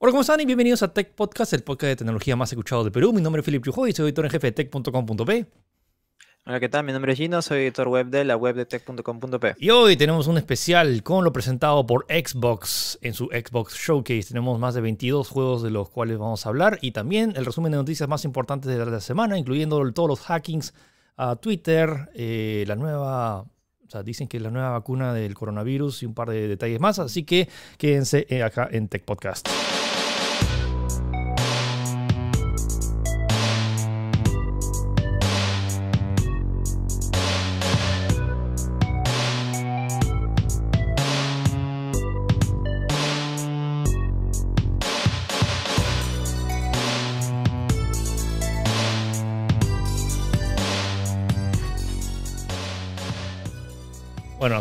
Hola, ¿cómo están? Y bienvenidos a Tech Podcast, el podcast de tecnología más escuchado de Perú. Mi nombre es Felipe y soy editor en jefe de tech.com.p. Hola, ¿qué tal? Mi nombre es Gino, soy editor web de la web de tech.com.p. Y hoy tenemos un especial con lo presentado por Xbox en su Xbox Showcase. Tenemos más de 22 juegos de los cuales vamos a hablar y también el resumen de noticias más importantes de la semana, incluyendo todos los hackings a Twitter, eh, la nueva o sea, dicen que la nueva vacuna del coronavirus y un par de detalles más. Así que quédense eh, acá en Tech Podcast.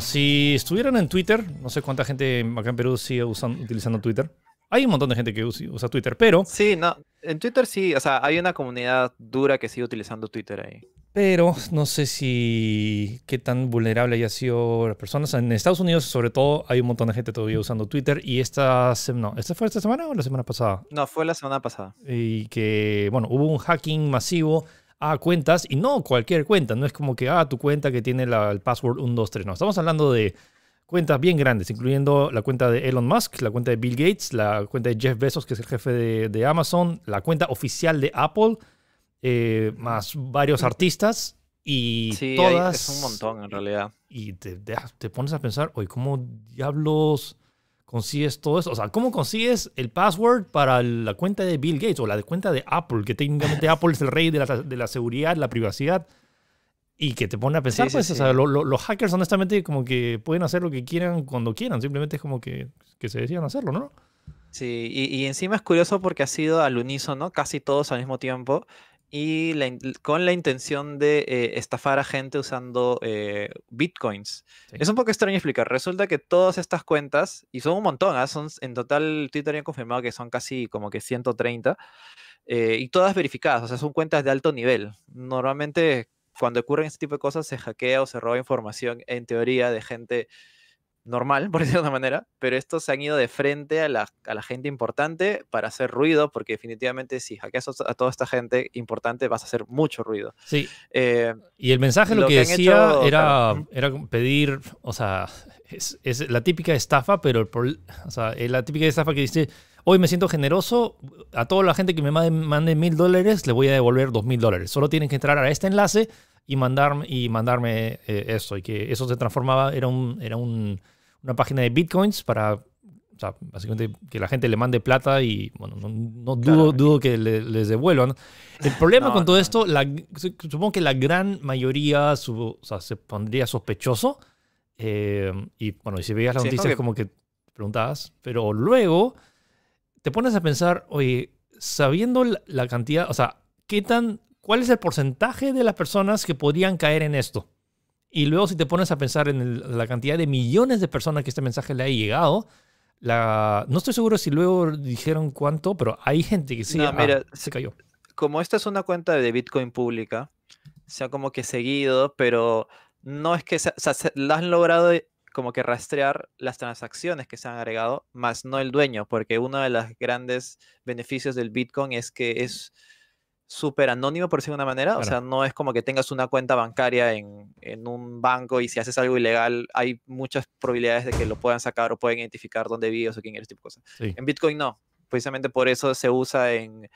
si estuvieran en Twitter, no sé cuánta gente acá en Perú sigue utilizando Twitter. Hay un montón de gente que usa Twitter, pero... Sí, no, en Twitter sí, o sea, hay una comunidad dura que sigue utilizando Twitter ahí. Pero no sé si qué tan vulnerable haya sido las personas. En Estados Unidos, sobre todo, hay un montón de gente todavía usando Twitter. Y esta, no, ¿esta fue esta semana o la semana pasada? No, fue la semana pasada. Y que, bueno, hubo un hacking masivo a cuentas, y no cualquier cuenta, no es como que, ah, tu cuenta que tiene la, el password 123, no, estamos hablando de cuentas bien grandes, incluyendo la cuenta de Elon Musk, la cuenta de Bill Gates, la cuenta de Jeff Bezos, que es el jefe de, Amazon, la cuenta oficial de Apple, eh, más varios artistas. Y todas. Es un montón en realidad. Y te, te pones a pensar, oye, ¿cómo diablos consigues todo eso? O sea, ¿cómo consigues el password para la cuenta de Bill Gates o la de cuenta de Apple? Que técnicamente Apple es el rey de la, seguridad, la privacidad y que te pone a pensar, pues, o los hackers honestamente como que pueden hacer lo que quieran cuando quieran, simplemente es como que, que se decían hacerlo, ¿no? Sí, y, y, encima es curioso porque ha sido al unísono, casi todos al mismo tiempo, y con la intención de eh, estafar a gente usando eh, bitcoins. Es un poco extraño explicar. Resulta que todas estas cuentas, y son un montón, ¿ah? son, en total Twitter ya ha confirmado que son casi como que 130, eh, y todas verificadas, o sea, son cuentas de alto nivel. Normalmente cuando ocurren este tipo de cosas se hackea o se roba información en teoría de gente normal, por decirlo de manera, pero estos se han ido de frente a la, gente importante para hacer ruido, porque definitivamente si hackeas a toda esta gente importante vas a hacer mucho ruido. Sí. Eh, y el mensaje lo, que, decía era, era pedir, o sea, es, la típica estafa, pero es la típica estafa que dice, hoy me siento generoso, a toda la gente que me mande mil dólares le voy a devolver dos mil dólares. Solo tienen que entrar a este enlace y mandarme, y mandarme eh, eso. Y que eso se transformaba, era un... Era un una página de bitcoins para, básicamente que la gente le mande plata y, bueno, no, dudo, dudo, que les devuelvan. El problema con todo esto, supongo que la gran mayoría se pondría sospechoso. Eh, y bueno, si veías las noticias, como que preguntabas, pero luego te pones a pensar, oye, sabiendo la, cantidad, o sea, ¿qué tan, ¿cuál es el porcentaje de las personas que podrían caer en esto? Y luego si te pones a pensar en la cantidad de millones de personas que este mensaje le ha llegado, la, no estoy seguro si luego dijeron cuánto, pero hay gente que sí no, ah, se cayó. Como esta es una cuenta de Bitcoin pública, se ha como que seguido, pero no es que se, han logrado eh, como que rastrear las transacciones que se han agregado, más no el dueño, porque uno de los grandes beneficios del Bitcoin es que es súper anónimo, por decirlo de una manera. O sea, no es como que tengas una cuenta bancaria en, un banco y si haces algo ilegal, hay muchas probabilidades de que lo puedan sacar o pueden identificar dónde vives o quién eres, tipo de cosas. En Bitcoin no. Precisamente por eso se usa en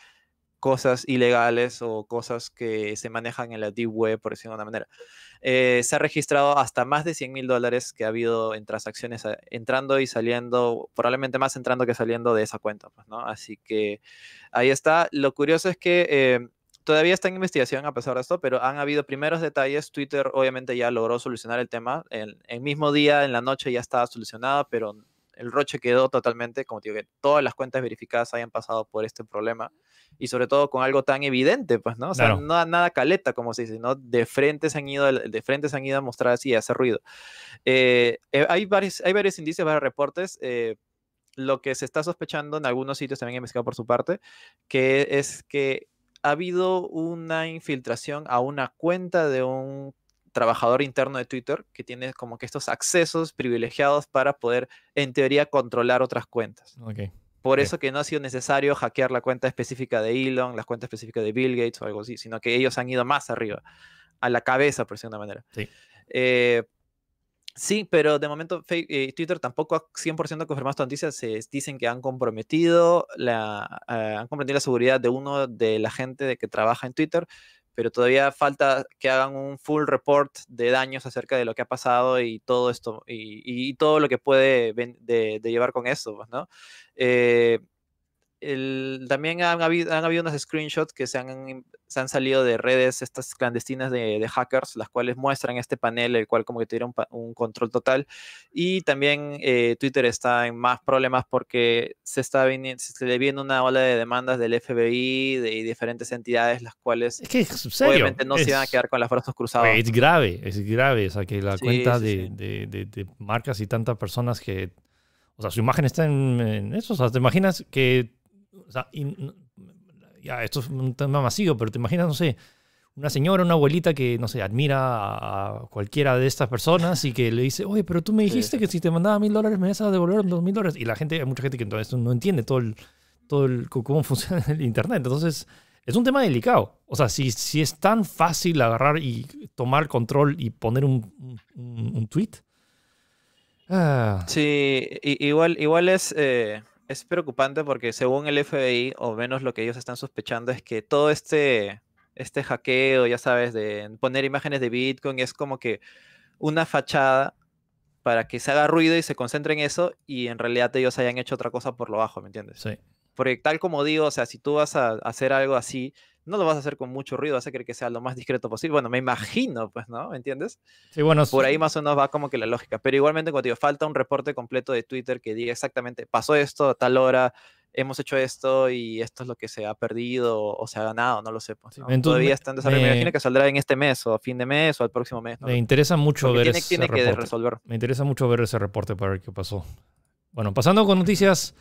cosas ilegales o cosas que se manejan en la deep web, por decirlo de una manera. Eh, se ha registrado hasta más de 100 mil dólares que ha habido en transacciones eh, entrando y saliendo, probablemente más entrando que saliendo de esa cuenta, pues, ¿no? Así que ahí está. Lo curioso es que... Eh, todavía está en investigación a pesar de esto, pero han habido primeros detalles. Twitter obviamente ya logró solucionar el tema. El, mismo día, en la noche, ya estaba solucionado, pero el roche quedó totalmente, como digo, que todas las cuentas verificadas hayan pasado por este problema y sobre todo con algo tan evidente, pues, ¿no? O sea, nada caleta, como se dice, ¿no? De frente se han ido, de frente se han ido a mostrar así, a hacer ruido. Eh, eh, hay, varios, hay varios indicios, varios reportes. Eh, lo que se está sospechando en algunos sitios también investigado por su parte, que es que ha habido una infiltración a una cuenta de un trabajador interno de Twitter que tiene como que estos accesos privilegiados para poder, en teoría, controlar otras cuentas. Okay. Por eso que no ha sido necesario hackear la cuenta específica de Elon, las cuentas específica de Bill Gates o algo así, sino que ellos han ido más arriba, a la cabeza, por decirlo una manera. Eh, sí. pero de momento eh, Twitter tampoco ha 100% confirmado esta noticia. Se dicen que han comprometido, la, eh, han comprometido la seguridad de uno de la gente de que trabaja en Twitter, pero todavía falta que hagan un full report de daños acerca de lo que ha pasado y todo esto, y, todo lo que puede de, llevar con eso, pues, ¿no? Eh, también han habido, unos screenshots que se han, han salido de redes estas clandestinas de, hackers, las cuales muestran este panel, el cual como que tuviera un, control total. Y también eh, Twitter está en más problemas porque se, está viniendo, se le viene una ola de demandas del FBI de, diferentes entidades, las cuales que obviamente no se van a quedar con las fuerzas cruzadas Es grave, es grave. O sea, que la cuenta de, marcas y tantas personas que... O sea, su imagen está en, en eso. O sea, te imaginas que ya, esto es un tema masivo, pero te imaginas, no sé, una señora, una abuelita que, no sé, admira a cualquiera de estas personas y que le dice, oye, pero tú me dijiste que si te mandaba mil dólares me ibas a devolver dos mil dólares. Y la gente, hay mucha gente que entonces no entiende todo el, todo cómo funciona el Internet. Entonces, es un tema delicado. O sea, si, si es tan fácil agarrar y tomar control y poner un, tweet. Ah. Sí, igual, igual es... Eh, es preocupante porque según el FBI, o menos lo que ellos están sospechando, es que todo este, este hackeo, ya sabes, de poner imágenes de Bitcoin, es como que una fachada para que se haga ruido y se concentre en eso y en realidad ellos hayan hecho otra cosa por lo bajo, ¿me entiendes? Sí. Porque tal como digo, o sea, si tú vas a hacer algo así, no lo vas a hacer con mucho ruido, vas a querer que sea lo más discreto posible. Bueno, me imagino, pues, ¿no? ¿Me entiendes? Sí, bueno. Por ahí más o menos va como que la lógica. Pero igualmente, cuando digo, falta un reporte completo de Twitter que diga exactamente, pasó esto a tal hora, hemos hecho esto y esto es lo que se ha perdido o se ha ganado, no lo sé. Pues, Todavía está en Me, imagino que saldrá en este mes o a fin de mes o al próximo mes. Me interesa mucho ver ese reporte. Me interesa mucho ver ese reporte para ver qué pasó. Bueno, pasando con noticias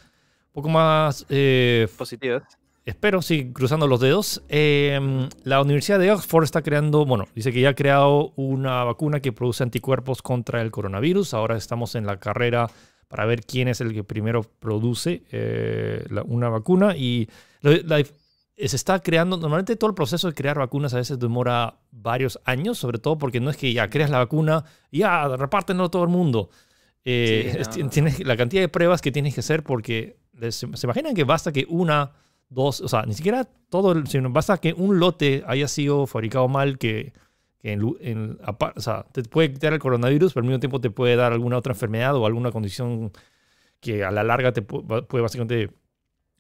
un poco más... Eh, Positivas espero, sí, cruzando los dedos, em, la Universidad de Oxford está creando, bueno, dice que ya ha creado una vacuna que produce anticuerpos contra el coronavirus. Ahora estamos en la carrera para ver quién es el que primero produce eh, una vacuna. Y se está creando, normalmente todo el proceso de crear vacunas a veces demora varios años, sobre todo porque no es que ya creas la vacuna y ya repártenlo todo el mundo. Eh, tienes la cantidad de pruebas que tienes que hacer porque se imaginan que basta que una dos, o sea, ni siquiera todo, sino basta que un lote haya sido fabricado mal que, en, te puede quitar el coronavirus, pero al mismo tiempo te puede dar alguna otra enfermedad o alguna condición que a la larga te puede básicamente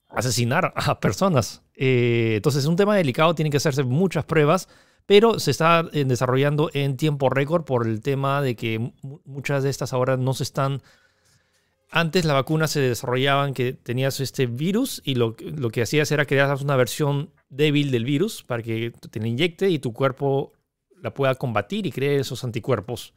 asesinar a personas. Eh, entonces es un tema delicado, tienen que hacerse muchas pruebas, pero se está eh, desarrollando en tiempo récord por el tema de que muchas de estas ahora no se están antes la vacuna se desarrollaban que tenías este virus y lo, lo que hacías era crear una versión débil del virus para que te la inyecte y tu cuerpo la pueda combatir y cree esos anticuerpos.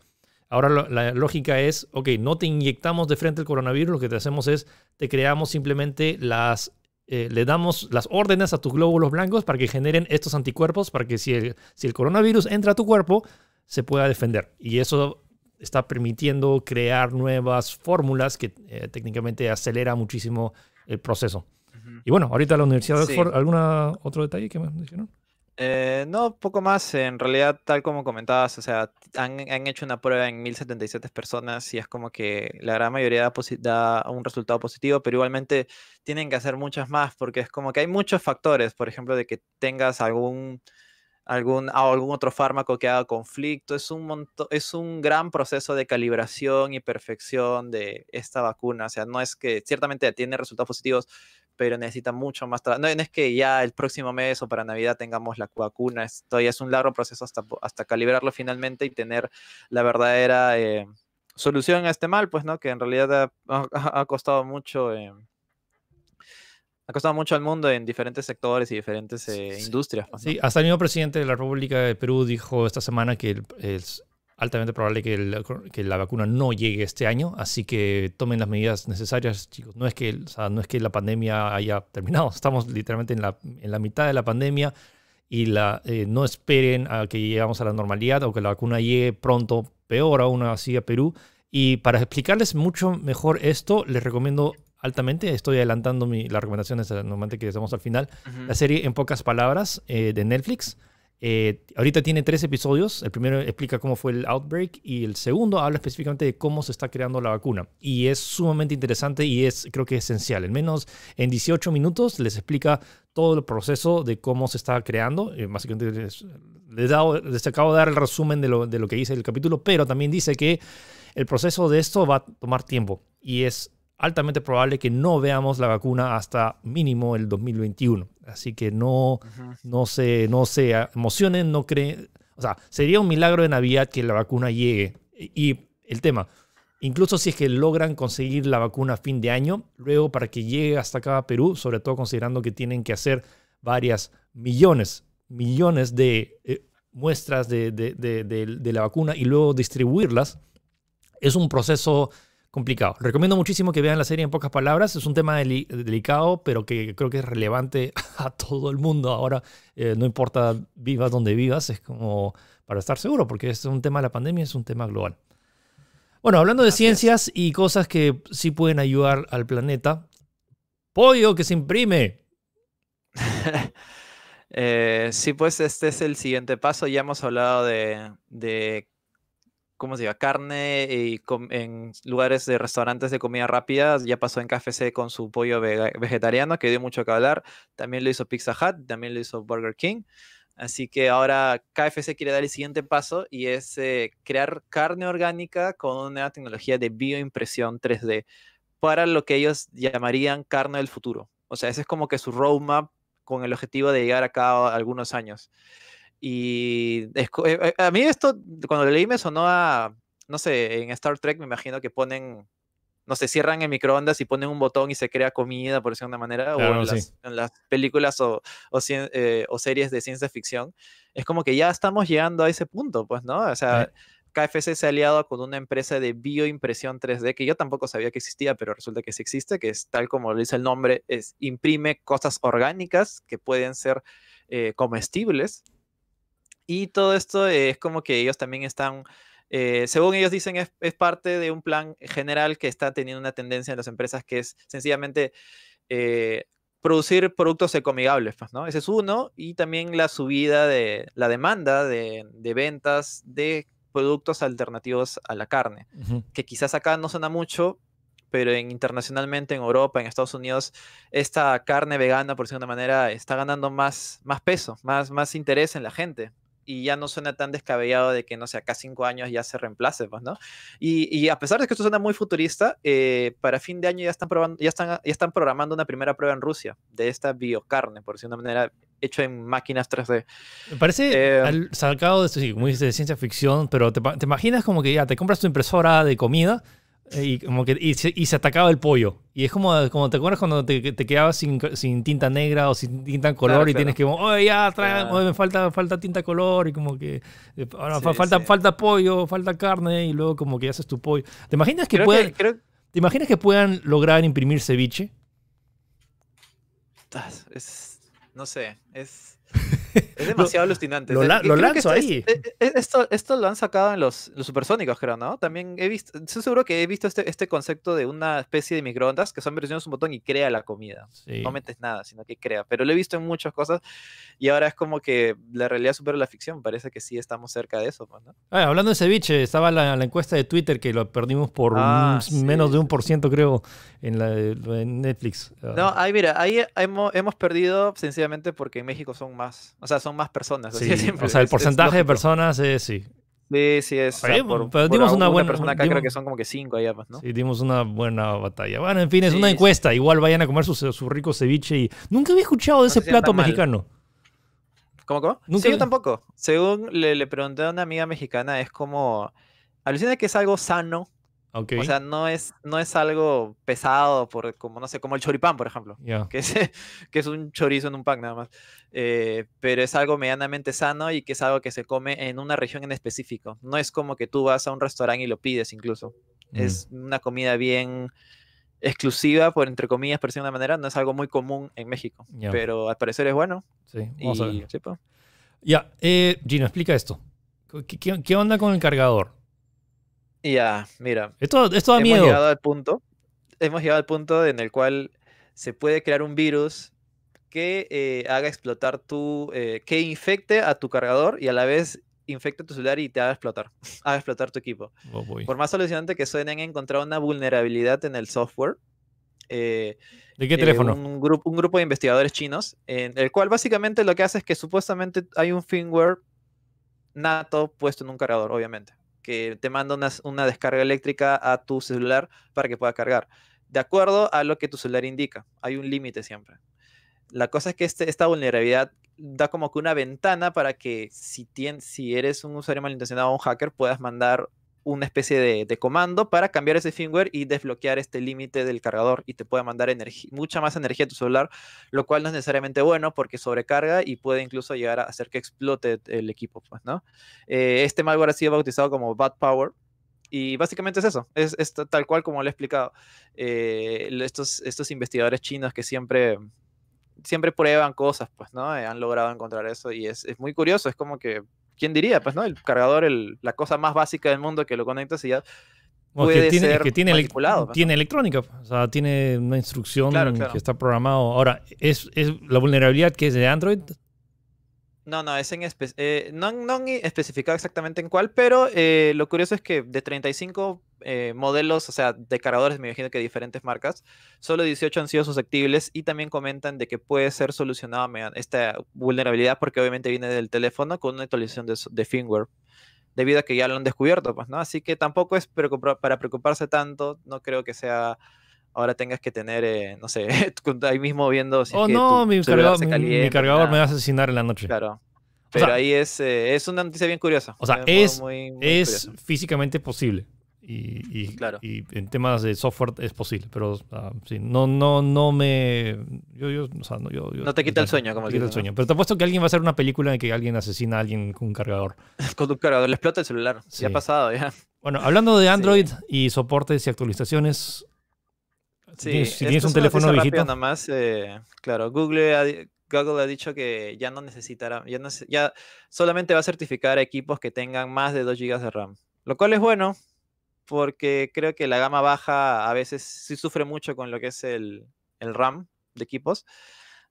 Ahora la lógica es, ok, no te inyectamos de frente el coronavirus, lo que te hacemos es, te creamos simplemente las, eh, le damos las órdenes a tus glóbulos blancos para que generen estos anticuerpos, para que si el, si el coronavirus entra a tu cuerpo, se pueda defender. Y eso está permitiendo crear nuevas fórmulas que eh, técnicamente acelera muchísimo el proceso. Y bueno, ahorita la Universidad de Oxford, ¿algún otro detalle que me dijeron? Eh, no, poco más. En realidad, tal como comentabas, o sea, han, hecho una prueba en 1077 personas y es como que la gran mayoría da, un resultado positivo, pero igualmente tienen que hacer muchas más porque es como que hay muchos factores, por ejemplo, de que tengas algún algún, algún otro fármaco que haga conflicto. Es un, es un gran proceso de calibración y perfección de esta vacuna. O sea, no es que ciertamente tiene resultados positivos, pero necesita mucho más trabajo. No, es que ya el próximo mes o para Navidad tengamos la vacuna. Esto es un largo proceso hasta, hasta calibrarlo finalmente y tener la verdadera eh, solución a este mal, pues, ¿no? Que en realidad ha, costado mucho. Eh, ha costado mucho al mundo en diferentes sectores y diferentes eh, industrias. Pues, sí, hasta el mismo presidente de la República de Perú dijo esta semana que es altamente probable que, que, la vacuna no llegue este año, así que tomen las medidas necesarias, chicos. No es que, no es que la pandemia haya terminado, estamos literalmente en la, en la mitad de la pandemia y la, eh, no esperen a que lleguemos a la normalidad o que la vacuna llegue pronto, peor aún así a Perú. Y para explicarles mucho mejor esto, les recomiendo altamente. Estoy adelantando mi, las recomendaciones normalmente que hacemos al final. La serie, en pocas palabras, eh, de Netflix. Eh, ahorita tiene tres episodios. El primero explica cómo fue el outbreak y el segundo habla específicamente de cómo se está creando la vacuna. Y es sumamente interesante y es, creo que esencial. En menos en 18 minutos les explica todo el proceso de cómo se está creando. Eh, básicamente les, acabo de dar el resumen de lo, de lo que dice el capítulo, pero también dice que el proceso de esto va a tomar tiempo y es altamente probable que no veamos la vacuna hasta mínimo el 2021. Así que no, no, se, no emocionen, no creen. O sea, sería un milagro de Navidad que la vacuna llegue. Y el tema, incluso si es que logran conseguir la vacuna a fin de año, luego para que llegue hasta acá a Perú, sobre todo considerando que tienen que hacer varias millones, millones de eh, muestras de, de, la vacuna y luego distribuirlas, es un proceso complicado. Recomiendo muchísimo que vean la serie en pocas palabras. Es un tema delicado, pero que creo que es relevante a todo el mundo. Ahora, eh, no importa vivas donde vivas, es como para estar seguro, porque es un tema de la pandemia, es un tema global. Bueno, hablando de ciencias y cosas que sí pueden ayudar al planeta, pollo que se imprime. Eh, sí, pues este es el siguiente paso. Ya hemos hablado de, de ¿cómo se llama? Carne y en lugares de restaurantes de comida rápida. Ya pasó en KFC con su pollo vegetariano, que dio mucho que hablar. También lo hizo Pizza Hut, también lo hizo Burger King. Así que ahora KFC quiere dar el siguiente paso y es eh, crear carne orgánica con una tecnología de bioimpresión 3D para lo que ellos llamarían carne del futuro. O sea, ese es como que su roadmap con el objetivo de llegar acá cabo algunos años. Y eh, eh, a mí esto, cuando lo leí, me sonó a, no sé, en Star Trek me imagino que ponen, no sé, cierran el microondas y ponen un botón y se crea comida, por decirlo de una manera, o en, las, películas o, eh, o, series de ciencia ficción. Es como que ya estamos llegando a ese punto, pues, ¿no? O sea, KFC se ha aliado con una empresa de bioimpresión 3D que yo tampoco sabía que existía, pero resulta que sí existe, que es tal como lo dice el nombre, es imprime cosas orgánicas que pueden ser comestibles y todo esto es como que ellos también están, eh, según ellos dicen, es, parte de un plan general que está teniendo una tendencia en las empresas que es sencillamente eh, producir productos ecomigables, pues, ¿no? Ese es uno. Y también la subida de la demanda de, ventas de productos alternativos a la carne, que quizás acá no suena mucho, pero en, internacionalmente en Europa, en Estados Unidos, esta carne vegana, por decirlo de una manera, está ganando más, más peso, más, más interés en la gente y ya no suena tan descabellado de que, no sé, acá cinco años ya se reemplace, pues, ¿no? Y, y a pesar de que esto suena muy futurista, eh, para fin de año ya están, probando, ya, están, ya están programando una primera prueba en Rusia de esta biocarne, por decirlo de una manera, hecho en máquinas 3D. Me parece eh, al, sacado de, sí, como dices, de ciencia ficción, pero te, te imaginas como que ya te compras tu impresora de comida eh, y, como que, y, se, atacaba el pollo. Y es como, como ¿te acuerdas cuando te, quedabas sin, tinta negra o sin tinta color y tienes que, oye ya, me falta, falta tinta color y como que, eh, ahora falta, pollo, falta carne y luego como que haces tu pollo. ¿Te imaginas que, puedan, ¿te imaginas que puedan lograr imprimir ceviche? Es, no sé, es... Es demasiado alucinante. Lo, lo lanzo ahí. Eh, eh, esto, esto lo han sacado en los, supersónicos, creo, ¿no? También he visto, estoy seguro que he visto este, este concepto de una especie de microondas que son versiones un botón y crea la comida. No metes nada, sino que crea. Pero lo he visto en muchas cosas y ahora es como que la realidad supera la ficción. Parece que sí estamos cerca de eso, pues, ¿no? Ah, hablando de ceviche, estaba la, encuesta de Twitter que lo perdimos por ah, menos de un por ciento, creo, en, en Netflix. No, ah. ahí mira, ahí hemos, hemos perdido sencillamente porque en México son más o sea, son más personas. o sea, el porcentaje de personas es, sí. Sí, sí, es. pero dimos una buena. persona acá creo que son como que cinco allá, más, pues, ¿no? Sí, dimos una buena batalla. Bueno, en fin, es una encuesta. Igual vayan a comer su, rico ceviche y. Nunca había escuchado de ese plato mexicano. cómo? ¿Nunca... yo tampoco. Según le, le, pregunté a una amiga mexicana, es como. Alucina que es algo sano, o sea, no es, no es algo pesado, por, como no sé, como el choripán, por ejemplo, que, es, que es un chorizo en un pan nada más. Eh, pero es algo medianamente sano y que es algo que se come en una región en específico. No es como que tú vas a un restaurante y lo pides incluso. Mm. Es una comida bien exclusiva, por entre comillas, por decirlo de una manera. No es algo muy común en México, pero al parecer es bueno. Sí, vamos a ver. Pues. Ya, eh, Gino, explica esto. qué onda con el cargador? Ya, mira. Esto, esto hemos Llegado al punto, hemos llegado al punto en el cual se puede crear un virus que eh, haga explotar tu. Eh, que infecte a tu cargador y a la vez infecte tu celular y te haga explotar. haga explotar tu equipo. Oh, Por más solucionante que suenen, han encontrado una vulnerabilidad en el software. Eh, ¿De qué teléfono? un, grupo, de investigadores chinos, en el cual básicamente lo que hace es que supuestamente hay un firmware nato puesto en un cargador, obviamente que te manda una, descarga eléctrica a tu celular para que pueda cargar, de acuerdo a lo que tu celular indica. Hay un límite siempre. La cosa es que este, esta vulnerabilidad da como que una ventana para que si, si eres un usuario malintencionado o un hacker puedas mandar una especie de, comando para cambiar ese firmware y desbloquear este límite del cargador y te puede mandar mucha más energía a tu celular, lo cual no es necesariamente bueno porque sobrecarga y puede incluso llegar a hacer que explote el equipo. Pues, ¿no? Eh, este malware ha sido bautizado como Bad Power. Y básicamente es eso, es, tal cual como lo he explicado. Eh, estos, estos investigadores chinos que siempre siempre prueban cosas, pues, ¿no? Eh, han logrado encontrar eso y es, es, muy curioso, es como que ¿Quién diría? Pues, ¿no? El cargador, la cosa más básica del mundo que lo conectas y ya puede tiene, ser que tiene, pues, electrónica, pues, o sea, tiene una instrucción que está programado. Ahora, es, es, la vulnerabilidad que es de Android no, no, es en eh, no, no han especificado exactamente en cuál, pero eh, lo curioso es que de 35 eh, modelos, o sea, de cargadores, me imagino que de diferentes marcas, solo 18 han sido susceptibles y también comentan de que puede ser solucionada esta vulnerabilidad porque obviamente viene del teléfono con una actualización de, de firmware, debido a que ya lo han descubierto, pues, ¿no? Así que tampoco es para preocuparse tanto, no creo que sea ahora tengas que tener, eh, no sé, ahí mismo viendo Oh, no, mi cargador, me va a asesinar en la noche. Claro. Pero ahí es, eh, es una noticia bien curiosa. O sea, es, es físicamente posible. Y, claro. y, en temas de software es posible, pero ah, sí, no, no, no me... no, te quita el sueño, como te quita el sueño. Pero te apuesto que alguien va a hacer una película en que alguien asesina a alguien con un cargador. con un cargador, le explota el celular. Sí. ha pasado, ya. Bueno, hablando de Android y soportes y actualizaciones, si tienes un teléfono viejito. Nada más, eh, claro, Google ha, dicho que ya no necesitará, ya, no, ya solamente va a certificar equipos que tengan más de 2 GB de RAM, lo cual es bueno porque creo que la gama baja a veces sí sufre mucho con lo que es el, RAM de equipos.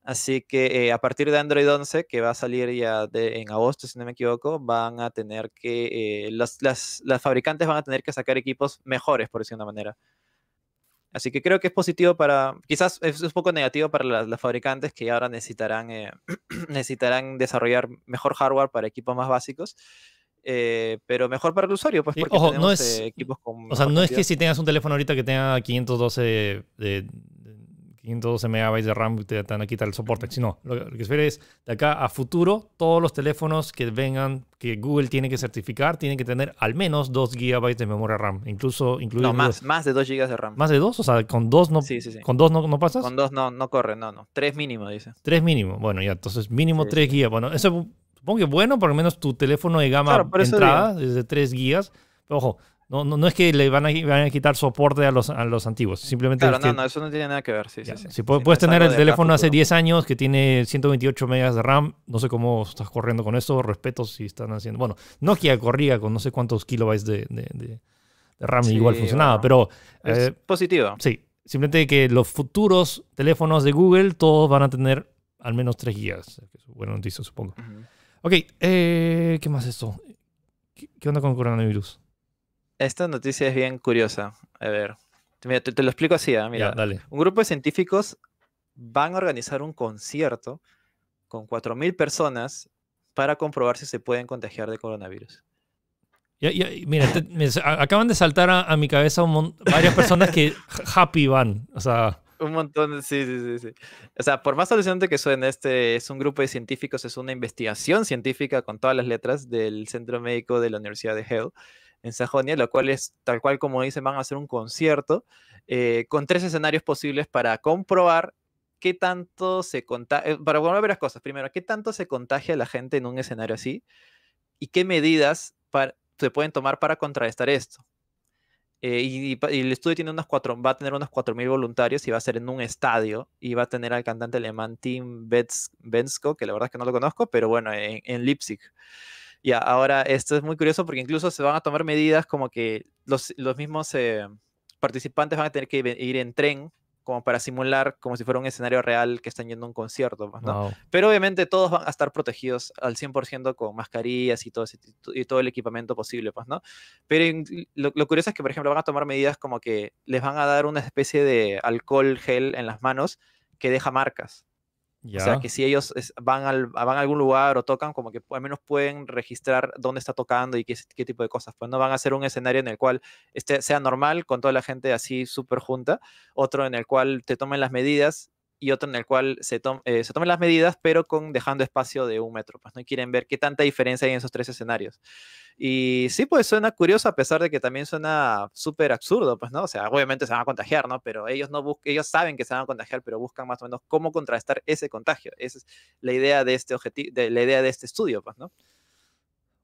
Así que eh, a partir de Android 11, que va a salir ya en agosto, si no me equivoco, van a tener que, eh, las, fabricantes van a tener que sacar equipos mejores, por decir una manera. Así que creo que es positivo para, quizás es un poco negativo para las, fabricantes que ahora necesitarán, eh, necesitarán desarrollar mejor hardware para equipos más básicos. Eh, pero mejor para el usuario, pues porque Ojo, tenemos, no es, eh, equipos con... no es que si tengas un teléfono ahorita que tenga 512 de, 512 MB de RAM te van a quitar el soporte, Si no, lo, que se es de acá a futuro, todos los teléfonos que vengan, que Google tiene que certificar, tienen que tener al menos 2 GB de memoria RAM, incluso No, más, de 2 GB de RAM. ¿Más de 2? O sea, con 2 no, Con 2 no, no pasas. Con 2 no, no corre, no, no. 3 mínimo, dice. 3 mínimo, bueno, ya, entonces mínimo 3 GB. Bueno, eso supongo que es bueno, por lo menos tu teléfono de gama entrada es de 3 GB. Ojo, no, no, no, es que le van a, a quitar soporte a los, a los antiguos. Simplemente claro, no, no, eso no tiene nada que ver. Sí, sí, Si puedes, tener el teléfono hace 10 años que tiene 128 megas de RAM, no sé cómo estás corriendo con eso. Respeto si están haciendo. Bueno, Nokia corría con no sé cuántos kilobytes de, RAM, igual funcionaba, pero. Es eh, positivo. Sí. Simplemente que los futuros teléfonos de Google todos van a tener al menos 3 gigas. buena noticia, supongo. Ok, eh, ¿qué más es esto? ¿Qué, ¿Qué onda con el coronavirus? Esta noticia es bien curiosa. A ver. te, lo explico así, ¿ah? mira. Un grupo de científicos van a organizar un concierto con 4.000 personas para comprobar si se pueden contagiar de coronavirus. mira, acaban de saltar a, mi cabeza un varias personas que happy van. O sea. Un montón, sí, sí, sí, O sea, por más alucinante que suene, este es un grupo de científicos, es una investigación científica con todas las letras del Centro Médico de la Universidad de Hell en Sajonia, lo cual es tal cual como dicen, van a hacer un concierto eh, con tres escenarios posibles para comprobar qué tanto se contagia, eh, para volver a ver las cosas, primero, qué tanto se contagia la gente en un escenario así y qué medidas se pueden tomar para contrarrestar esto. Eh, y, el estudio tiene unos cuatro, va a tener unos 4.000 voluntarios y va a ser en un estadio. Y va a tener al cantante alemán Tim Bensko, que la verdad es que no lo conozco, pero bueno, en Leipzig. Ya, ahora esto es muy curioso porque incluso se van a tomar medidas como que los, los mismos eh, participantes van a tener que ir en tren como para simular como si fuera un escenario real que están yendo a un concierto. Pues, ¿no? Pero obviamente todos van a estar protegidos al 100% con mascarillas y todo, y todo el equipamiento posible. Pues, ¿no? Pero lo, lo, curioso es que, por ejemplo, van a tomar medidas como que les van a dar una especie de alcohol gel en las manos que deja marcas. O sea, que si ellos van, al, van a algún lugar o tocan, como que al menos pueden registrar dónde está tocando y qué, tipo de cosas. Pues no van a ser un escenario en el cual este, sea normal, con toda la gente así súper junta, otro en el cual te tomen las medidas y otro en el cual eh, se, tomen las medidas, pero con dejando espacio de un metro. Pues no quieren ver qué tanta diferencia hay en esos tres escenarios. Y sí, pues suena curioso, a pesar de que también suena súper absurdo, pues, ¿no? O sea, obviamente se van a contagiar, ¿no? Pero ellos, no ellos saben que se van a contagiar, pero buscan más o menos cómo contrastar ese contagio. Esa es la idea de este, de la idea de este estudio, pues, ¿no?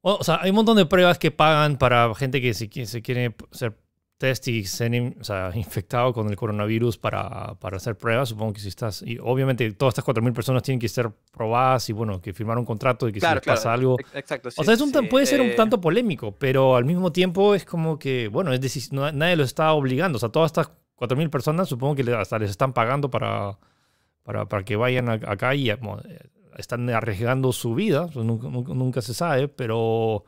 O sea, hay un montón de pruebas que pagan para gente que se, que se quiere ser test y se o sea, infectado con el coronavirus para, para, hacer pruebas. Supongo que si estás. Y obviamente todas estas 4.000 personas tienen que ser probadas y bueno, que firmar un contrato y que si les pasa algo. Exacto. o sea, es un, puede ser un eh, tanto polémico, pero al mismo tiempo es como que, bueno, es decir, nadie lo está obligando. O sea, todas estas 4.000 personas supongo que hasta les están pagando para, para, que vayan acá y están arriesgando su vida. Nunca, se sabe, pero.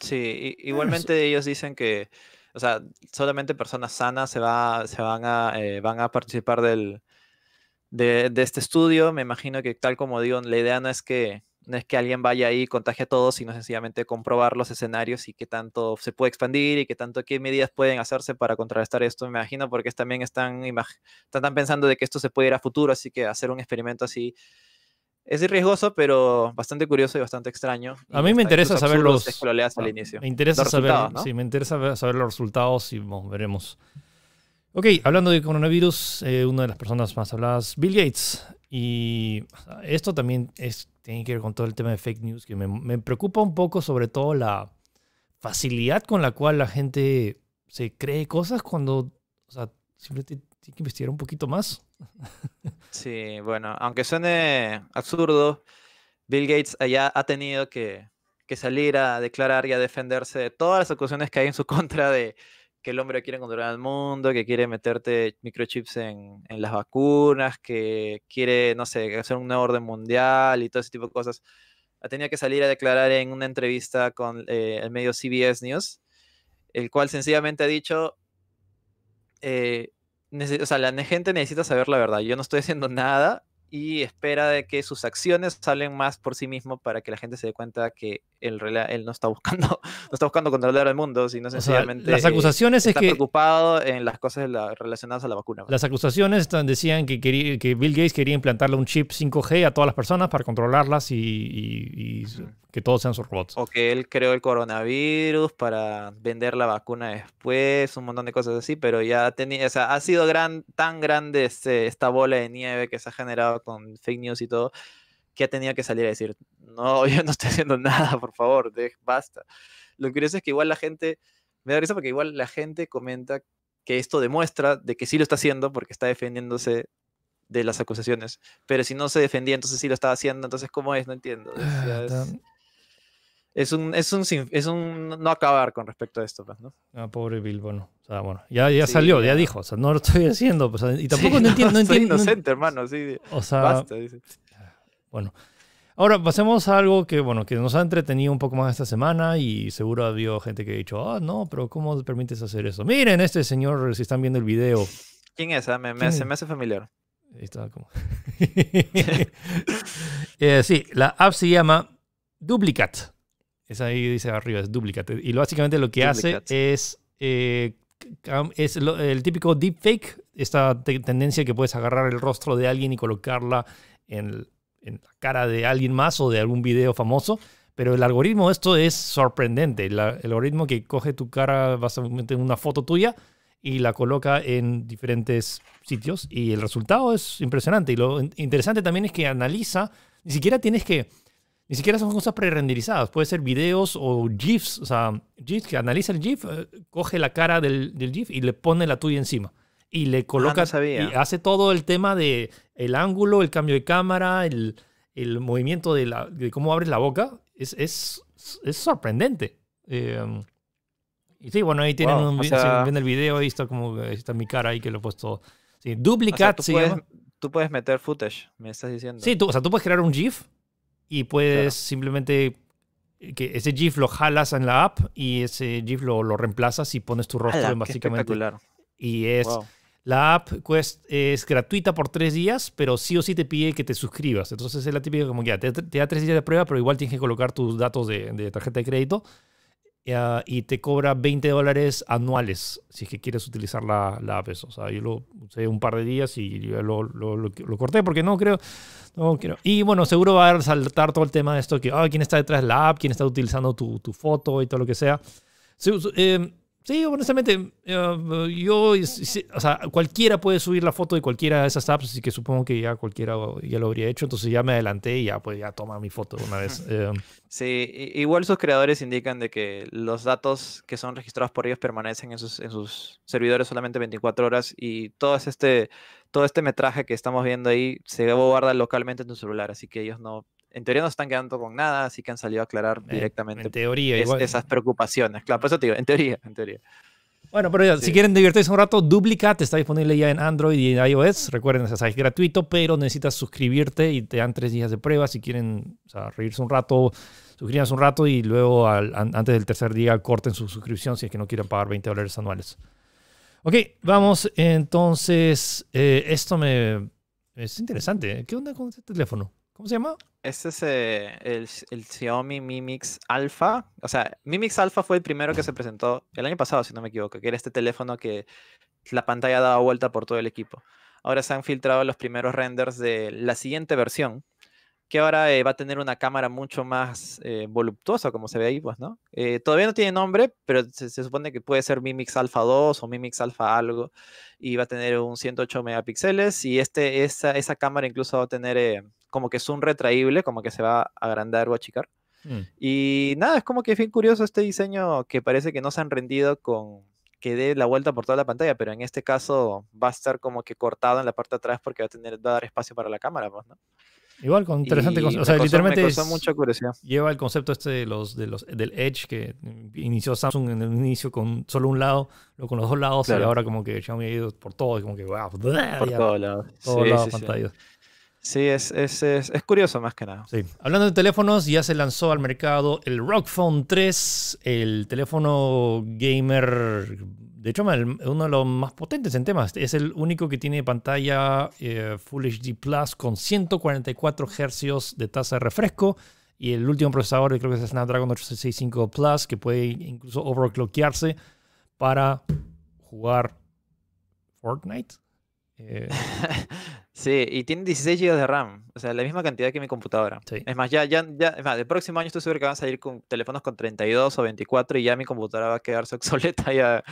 Sí, igualmente ellos dicen que o sea, solamente personas sanas se, va, se van, a, eh, van a participar del, de, este estudio. Me imagino que tal como digo, la idea no es que no es que alguien vaya ahí y contagie a todos, sino sencillamente comprobar los escenarios y qué tanto se puede expandir y qué tanto, qué medidas pueden hacerse para contrarrestar esto, me imagino, porque también están, están pensando de que esto se puede ir a futuro, así que hacer un experimento así es riesgoso, pero bastante curioso y bastante extraño. A mí ah, me interesa saber los. al inicio. Me interesa saber, me interesa saber los resultados y veremos. Ok, hablando de coronavirus, eh, una de las personas más habladas, Bill Gates. Y esto también es, tiene que ver con todo el tema de fake news, que me, preocupa un poco sobre todo la facilidad con la cual la gente se cree cosas cuando, sea, siempre tiene que investigar un poquito más. Sí, bueno, aunque suene absurdo, Bill Gates allá ha tenido que, salir a declarar y a defenderse de todas las acusaciones que hay en su contra de que el hombre quiere controlar el mundo, que quiere meterte microchips en, las vacunas, que quiere, no sé, hacer un nuevo orden mundial y todo ese tipo de cosas. Ha tenido que salir a declarar en una entrevista con eh, el medio CBS News, el cual sencillamente ha dicho, eh, o sea, la gente necesita saber la verdad. Yo no estoy haciendo nada y espera de que sus acciones salen más por sí mismo para que la gente se dé cuenta que él, no está buscando, no está buscando controlar el mundo, sino sencillamente las eh, acusaciones es que, preocupado en las cosas relacionadas a la vacuna. Las acusaciones decían que, quería, que Bill Gates quería implantarle un chip 5G a todas las personas para controlarlas y, que todos sean sus robots. O que él creó el coronavirus para vender la vacuna después, un montón de cosas así, pero ya tenía, o sea, ha sido gran, tan grande este, esta bola de nieve que se ha generado con fake news y todo, que tenía que salir a decir, no, yo no estoy haciendo nada, por favor, basta. Lo curioso es que igual la gente, me da risa porque igual la gente comenta que esto demuestra de que sí lo está haciendo porque está defendiéndose de las acusaciones, pero si no se defendía, entonces sí lo estaba haciendo, entonces ¿cómo es? No entiendo. Ah, es, un, es, un, es un no acabar con respecto a esto, pues, ¿no? Ah, pobre Bill, bueno, ya, ya salió, ya dijo, o sea, no lo estoy haciendo, pues, y tampoco no, entiendo, no, inocente, hermano, sí. Basta, dice. Bueno, ahora pasemos a algo que, bueno, que nos ha entretenido un poco más esta semana y seguro ha habido gente que ha dicho, ah, no, pero ¿cómo te permites hacer eso? Miren, este señor, si están viendo el video. ¿Quién es? se ah, Me, Hace, familiar. Ahí está como... Eh, sí, la app se llama Duplicat. Es ahí dice arriba, es Duplicat. Y básicamente lo que hace es, eh, es el típico deepfake, esta tendencia que puedes agarrar el rostro de alguien y colocarla en, la cara de alguien más o de algún video famoso. Pero el algoritmo esto es sorprendente. el algoritmo que coge tu cara, básicamente una foto tuya, y la coloca en diferentes sitios. Y el resultado es impresionante. Y lo interesante también es que analiza, ni siquiera tienes que, ni siquiera son cosas pre-renderizadas. Puede ser videos o GIFs. O sea, GIFs que analiza el GIF, eh, coge la cara del GIF y le pone la tuya encima y le ah, coloca, y hace todo el tema de el ángulo, el cambio de cámara, el, movimiento de, la, de cómo abres la boca. Es, es, sorprendente. Em, y sí, bueno, ahí tienen un, el video, ahí está como está mi cara ahí que lo he puesto. Sí, duplicat tú, puedes, meter footage, me estás diciendo. Sí, tú, o sea, tú puedes crear un GIF y puedes simplemente que ese GIF lo jalas en la app y ese GIF lo, reemplazas y pones tu rostro en básicamente. Espectacular. Y es la app es gratuita por tres días, pero sí o sí te pide que te suscribas. Entonces es la típica como que ya, te, da tres días de prueba, pero igual tienes que colocar tus datos de, tarjeta de crédito eh, y te cobra 20 dólares anuales si es que quieres utilizar la, app. O sea, yo lo usé un par de días y lo, corté porque no creo, no quiero. Y bueno, seguro va a saltar todo el tema de esto que, ah, quién está detrás de la app, quién está utilizando tu, foto y todo lo que sea. So, Sí, honestamente, eh, yo, o sea, cualquiera puede subir la foto de cualquiera de esas apps, así que supongo que ya cualquiera ya lo habría hecho, entonces ya me adelanté y ya, pues ya toma mi foto una vez. Eh. Sí, igual sus creadores indican de que los datos que son registrados por ellos permanecen en sus, servidores solamente 24 horas y todo este, todo este metraje que estamos viendo ahí se guarda localmente en tu celular, así que ellos no en teoría no están quedando con nada, así que han salido a aclarar directamente esas preocupaciones. Claro, por eso te digo, en teoría, en teoría. Bueno, pero si quieren divertirse un rato, duplica, te está disponible ya en Android y en iOS. Recuerden, es gratuito, pero necesitas suscribirte y te dan tres días de prueba. Si quieren reírse un rato, suscríbanse un rato y luego, antes del tercer día, corten su suscripción si es que no quieren pagar 20 dólares anuales. Ok, vamos entonces. Eh, esto me. Es interesante. ¿eh? ¿Qué onda con este teléfono? ¿Cómo se llama? Este es eh, el, Xiaomi Mi Alpha. O sea, Mi Alpha fue el primero que se presentó el año pasado, si no me equivoco, que era este teléfono que la pantalla daba vuelta por todo el equipo. Ahora se han filtrado los primeros renders de la siguiente versión, que ahora eh, va a tener una cámara mucho más eh, voluptuosa, como se ve ahí, pues, ¿no? todavía no tiene nombre, pero se, supone que puede ser Mi Alpha 2 o Mi Alpha algo, y va a tener un 108 megapíxeles, y este, esa, esa cámara incluso va a tener como que es un retraíble, como que se va a agrandar o achicar. chicar mm. Y nada, es como que es bien curioso este diseño que parece que no se han rendido con que dé la vuelta por toda la pantalla, pero en este caso va a estar como que cortado en la parte de atrás porque va a tener va a dar espacio para la cámara, pues, ¿no? Igual con interesante, o sea, literalmente es, mucha curiosidad. lleva el concepto este de los, de los del Edge que inició Samsung en el inicio con solo un lado, luego con los dos lados y ahora como que Xiaomi ha ido por todo, como que por todos lados, todos pantalla. Sí, es, curioso más que nada. Sí. Hablando de teléfonos, ya se lanzó al mercado el Rock Phone 3, el teléfono gamer, de hecho uno de los más potentes en temas. Es el único que tiene pantalla eh, Full HD Plus con 144 Hz de tasa de refresco y el último procesador creo que es el Snapdragon 865 Plus que puede incluso overclockearse para jugar Fortnite. Eh, sí, y tiene 16 GB de RAM, o sea, la misma cantidad que mi computadora. Es más, ya, ya, el próximo año estoy seguro que van a salir con teléfonos con 32 o 24 y ya mi computadora va a quedarse obsoleta ya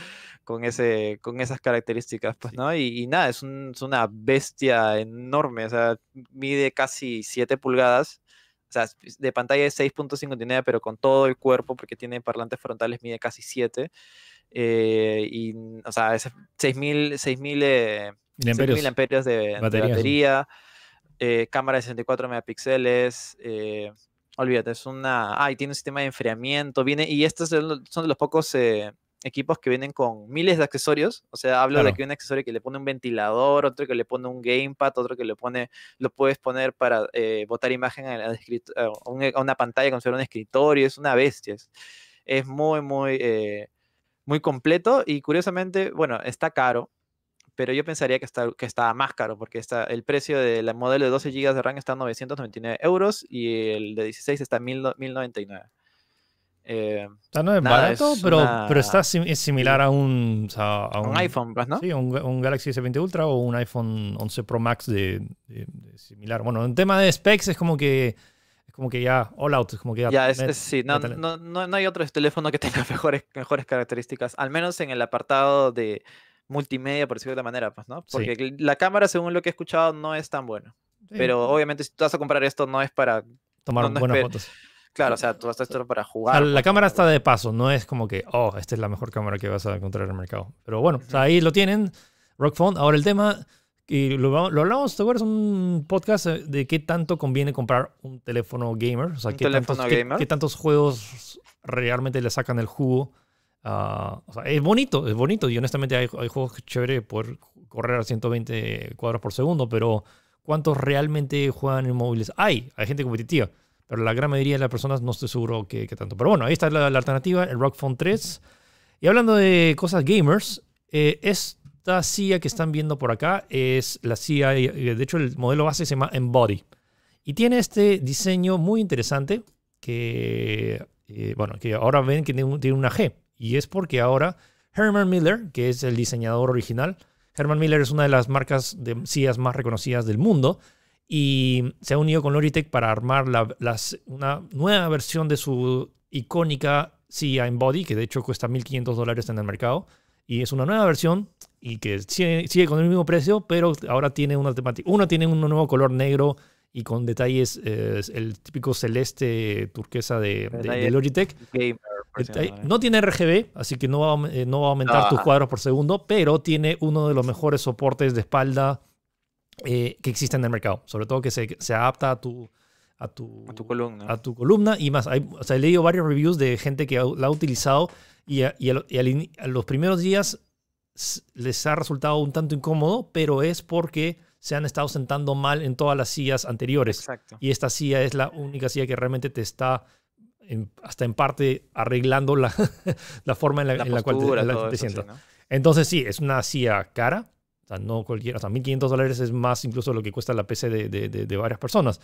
con, ese, con esas características, pues, ¿no? Y, nada, es, una bestia enorme, o sea, mide casi 7 pulgadas. O sea, de pantalla es 6.59, pero con todo el cuerpo, porque tiene parlantes frontales, mide casi 7. Eh, y, o sea, es 6.000, 6.000 mil amperios, de, batería. Eh, cámara de 64 megapíxeles. Eh, olvídate, es una. Ah, y tiene un sistema de enfriamiento. Viene, y estos son de los pocos eh, equipos que vienen con miles de accesorios. O sea, hablo de que un accesorio que le pone un ventilador, otro que le pone un gamepad, otro que le pone. Lo puedes poner para botar imagen a, una pantalla, como si fuera un escritorio. Es una bestia. Es, es muy, muy. muy completo y curiosamente, bueno, está caro, pero yo pensaría que, está, que estaba más caro, porque está, el precio del modelo de 12 GB de RAM está a 999 euros y el de 16 está a 1099. Eh, está no es barato, pero, está similar a un, un, iPhone, pues, ¿no? Sí, un, Galaxy S20 Ultra o un iPhone 11 Pro Max de, similar. Bueno, en tema de specs es como que es como que ya all out, como que ya. sí, no, no, hay otro teléfono que tenga mejores, mejores características, al menos en el apartado de multimedia, por decirlo de la manera, pues, ¿no? Porque la cámara, según lo que he escuchado, no es tan buena. Pero obviamente, si tú vas a comprar esto, no es para tomar buenas fotos. Claro, o sea, tú vas a esto para jugar. la pues, cámara está de paso, no es como que, oh, esta es la mejor cámara que vas a encontrar en el mercado. Pero bueno, ahí lo tienen, Rock Ahora el tema, y lo, lo hablamos, ¿te acuerdas? Un podcast eh, de qué tanto conviene comprar un teléfono gamer. O sea, qué, qué tantos juegos realmente le sacan el jugo Ah, o sea, es bonito, es bonito. Y honestamente hay, juegos chéveres por correr a 120 cuadros por segundo, pero ¿cuántos realmente juegan en móviles? Hay, hay gente competitiva, pero la gran mayoría de las personas no estoy seguro que, tanto. Pero bueno, ahí está la, la, alternativa, el Rock Phone 3. Y hablando de cosas gamers, eh, esta CIA que están viendo por acá es la CIA, eh, de hecho el modelo base se llama Embody. Y tiene este diseño muy interesante que, eh, bueno, que ahora ven que tiene una G y es porque ahora Herman Miller, que es el diseñador original, Herman Miller es una de las marcas de sillas más reconocidas del mundo y se ha unido con Logitech para armar las, una nueva versión de su icónica silla Embody, que de hecho cuesta 1.500 dólares en el mercado. Y es una nueva versión y que sigue, con el mismo precio, pero ahora tiene una temática. Uno tiene un nuevo color negro y con detalles, eh, el típico celeste turquesa de, de, Logitech no tiene RGB, así que no va, eh, no va a aumentar tus ah. cuadros por segundo, pero tiene uno de los mejores soportes de espalda eh, que existen en el mercado. Sobre todo que se, se adapta a tu, a tu, tu, columna. Y más, hay, o sea, he leído varios reviews de gente que la ha utilizado y, a, los primeros días les ha resultado un tanto incómodo, pero es porque se han estado sentando mal en todas las sillas anteriores. Y esta silla es la única silla que realmente te está hasta en parte arreglando la, la forma en la, cual te, sientas. Entonces sí, es una silla cara, o sea, no cualquiera, o sea, 1.500 dólares es más incluso lo que cuesta la PC de, de, varias personas.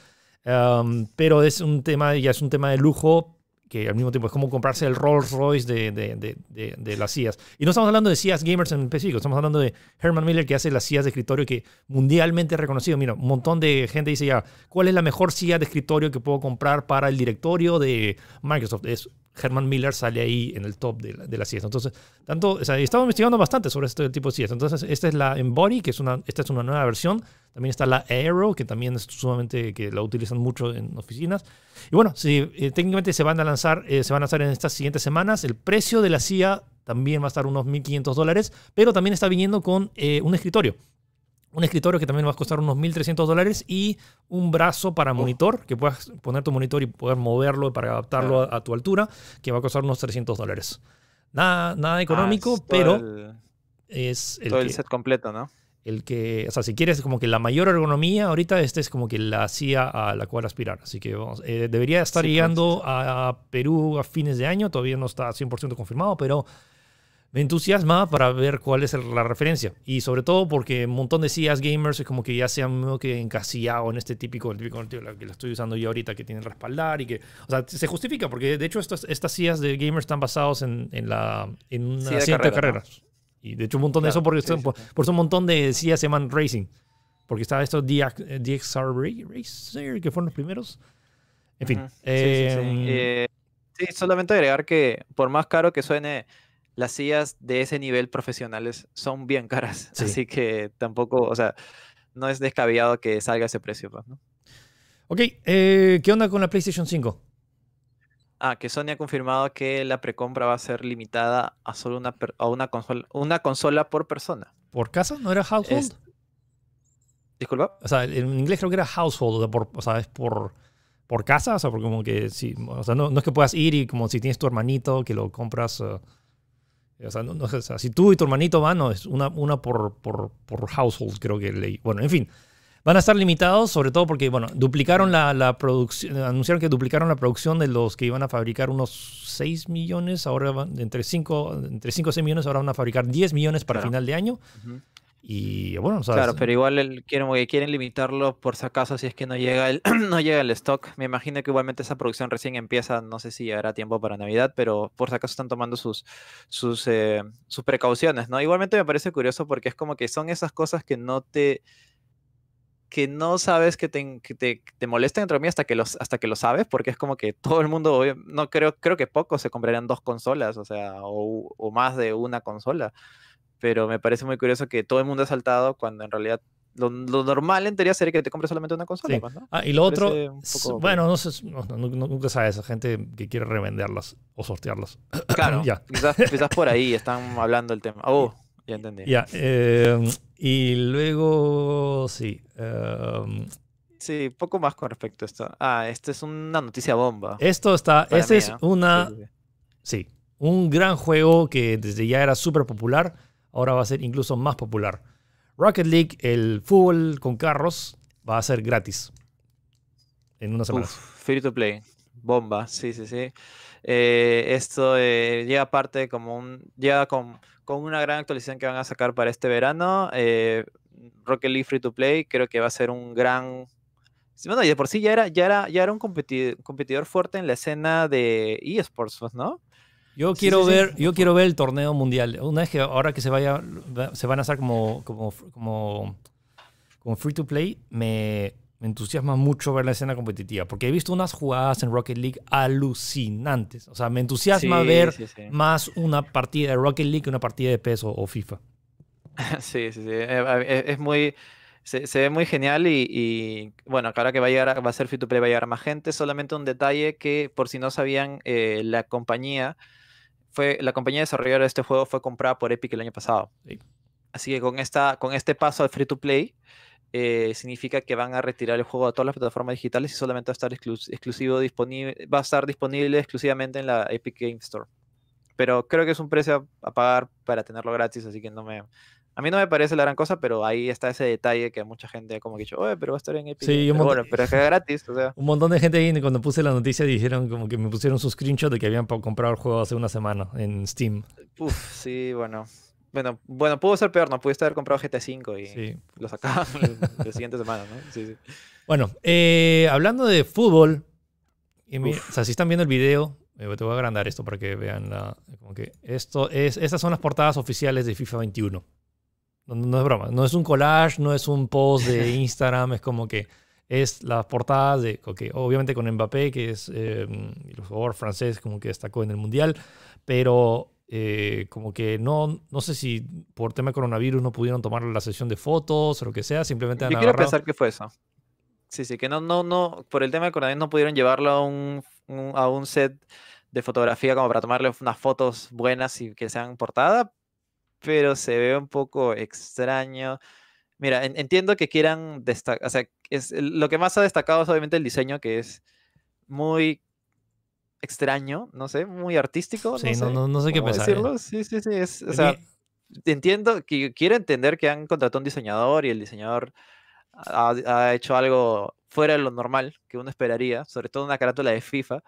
pero es un tema, ya es un tema de lujo que al mismo tiempo es como comprarse el Rolls Royce de, las CIAs. Y no estamos hablando de CIAS gamers en específico, estamos hablando de Herman Miller que hace las CIAs de escritorio que mundialmente reconocido. Mira, un montón de gente dice ya, ¿cuál es la mejor silla de escritorio que puedo comprar para el directorio de Microsoft? Es Herman Miller sale ahí en el top de la, de siesta. Entonces, tanto, o sea, investigando bastante sobre este tipo de sillas. Entonces, esta es la Embody, que es una, esta es una nueva versión. También está la Aero, que también es sumamente, que la utilizan mucho en oficinas. Y bueno, sí, eh, técnicamente se van a lanzar, eh, se van a hacer en estas siguientes semanas. El precio de la CIA también va a estar unos 1.500 dólares, pero también está viniendo con eh, un escritorio un escritorio que también va a costar unos 1.300 dólares y un brazo para monitor, que puedas poner tu monitor y poder moverlo para adaptarlo a, tu altura, que va a costar unos 300 dólares. Nada, nada ah, económico, es pero el, es el todo el set completo, ¿no? El que, o sea, si quieres como que la mayor ergonomía, ahorita este es como que la CIA a la cual aspirar. Así que vamos, eh, debería estar llegando a Perú a fines de año, todavía no está 100% confirmado, pero me entusiasma para ver cuál es la referencia. Y sobre todo porque un montón de sillas gamers es como que ya se han que encasillado en este típico, el típico que lo estoy usando yo ahorita, que tiene el respaldar y que... O sea, se justifica porque de hecho estas, estas sillas de gamers están basados en, en, la, en una cierta carrera, carreras. Y de hecho un montón de eso, porque por, eso un montón de sillas se llaman Racing. Porque estaba estos DXR Racer, que fueron los primeros. En fin. Em, eh, sí, solamente agregar que por más caro que suene las sillas de ese nivel profesionales son bien caras. Así que tampoco, o sea, no es descabellado que salga ese precio. Pues, ¿no? Ok, eh, ¿qué onda con la PlayStation 5? Ah, que Sony ha confirmado que la precompra va a ser limitada a solo una, a una, consola, una consola por persona. ¿Por casa? ¿No era household? Disculpa. O sea, en inglés creo que era household, o sea, es por, por casa, o sea, porque como que sí, o sea, no, es que puedas ir y como si tienes tu hermanito que lo compras. Eh, o sea, si tú y tu hermanito van, no, es una, una por, por, por, household, creo que leí. Bueno, en fin. Van a estar limitados, sobre todo porque, bueno, duplicaron la, producción, anunciaron que duplicaron la producción de los que iban a fabricar unos 6 millones, ahora van, entre 5, entre 5 y 6 millones, ahora van a fabricar 10 millones para final de año. Y bueno, Claro, pero igual quieren, quieren limitarlo por si acaso si es que no llega, el, no llega el stock. Me imagino que igualmente esa producción recién empieza, no sé si llegará tiempo para Navidad, pero por si acaso están tomando sus, sus, eh, sus precauciones, ¿no? Igualmente me parece curioso porque es como que son esas cosas que no te que no sabes que te, que te, molesta dentro de mí hasta que, los, hasta que lo sabes, porque es como que todo el mundo, no creo, creo que pocos se comprarían dos consolas, o sea, o, o más de una consola pero me parece muy curioso que todo el mundo ha saltado cuando en realidad lo, normal en teoría sería que te compres solamente una consola. Pues, ah, y lo otro, bueno, no, sé, nunca sabes, gente que quiere revenderlas o sortearlas. Claro, ya. Quizás, por ahí están hablando el tema. Oh, ya entendí. Ya, em, y luego, sí. Em, sí, poco más con respecto a esto. Ah, esta es una noticia bomba. Esto está, este es ¿eh? una, sí, un gran juego que desde ya era súper popular ahora va a ser incluso más popular. Rocket League, el fútbol con carros, va a ser gratis en unas semanas. free to play, bomba, sí, sí, sí. Eh, esto eh, llega aparte como un, llega con, con, una gran actualización que van a sacar para este verano. Eh, Rocket League Free to Play creo que va a ser un gran bueno, y de por sí ya era, ya era, ya era un competidor fuerte en la escena de eSports, ¿no? Yo quiero ver, yo quiero ver el torneo mundial. Una vez que ahora que se vaya, se van a hacer como, como, como, free to play, me, entusiasma mucho ver la escena competitiva. Porque he visto unas jugadas en Rocket League alucinantes. O sea, me entusiasma ver más una partida de Rocket League que una partida de peso o FIFA. Sí, sí, sí. Eh, es, muy. Se, ve muy genial y, bueno, ahora que va a va a ser free to play, va a llegar más gente. Solamente un detalle que, por si no sabían, eh, la compañía la compañía desarrolladora de este juego fue comprada por Epic el año pasado. Así que con, esta, con este paso al free to play, eh, significa que van a retirar el juego de todas las plataformas digitales y solamente va a estar exclusivo disponible, va a estar disponible exclusivamente en la Epic Game Store. Pero creo que es un precio a pagar para tenerlo gratis, así que no me, a mí no me parece la gran cosa, pero ahí está ese detalle que mucha gente como que dicho, oye, pero va a estar en Epic. Sí, bueno, pero es que es gratis, Un montón de gente ahí cuando puse la noticia dijeron como que me pusieron su screenshot de que habían comprado el juego hace una semana en Steam. Uf, sí, bueno. Bueno, bueno, pudo ser peor, ¿no? Pudiste haber comprado GT5 y lo sacaban la siguiente semana, ¿no? Sí, sí. Bueno, eh, hablando de fútbol, o sea, si están viendo el video, eh, te voy a agrandar esto para que vean la... Como que esto es, estas son las portadas oficiales de FIFA 21. No, es broma, no es un collage, no es un post de Instagram, es como que es la portada de, que obviamente con Mbappé, que es eh, el jugador francés como que destacó en el Mundial, pero eh, como que no, no sé si por tema de coronavirus no pudieron tomar la sesión de fotos o lo que sea, simplemente... Yo quiero pensar que fue eso. Sí, sí, que no, no, no, por el tema de coronavirus no pudieron llevarlo a un, a un set de fotografía como para tomarle unas fotos buenas y que sean portadas, pero se ve un poco extraño. Mira, entiendo que quieran destacar, o sea, lo que más ha destacado es obviamente el diseño, que es muy extraño, no sé, muy artístico. Sí, no, sé, qué pensar. ¿eh? Decirlo? Sí, sí, sí. o sea, entiendo, que quiero entender que han contratado un diseñador y el diseñador ha, ha, hecho algo fuera de lo normal que uno esperaría, sobre todo una carátula de FIFA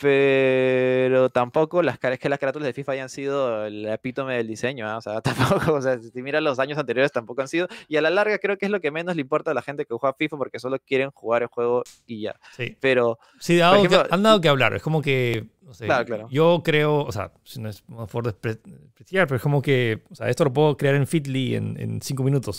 pero tampoco las es que las carátulas de FIFA hayan sido el epítome del diseño, ¿ah? o sea, tampoco, o sea, si miras los años anteriores tampoco han sido, y a la larga creo que es lo que menos le importa a la gente que juega FIFA porque solo quieren jugar el juego y ya. Sí. Pero sí, han, dado que hablar, es como que claro, claro. yo creo, o sea, si no es por despreciar, pero es como que, o sea, esto lo puedo crear en Fitly en, cinco minutos.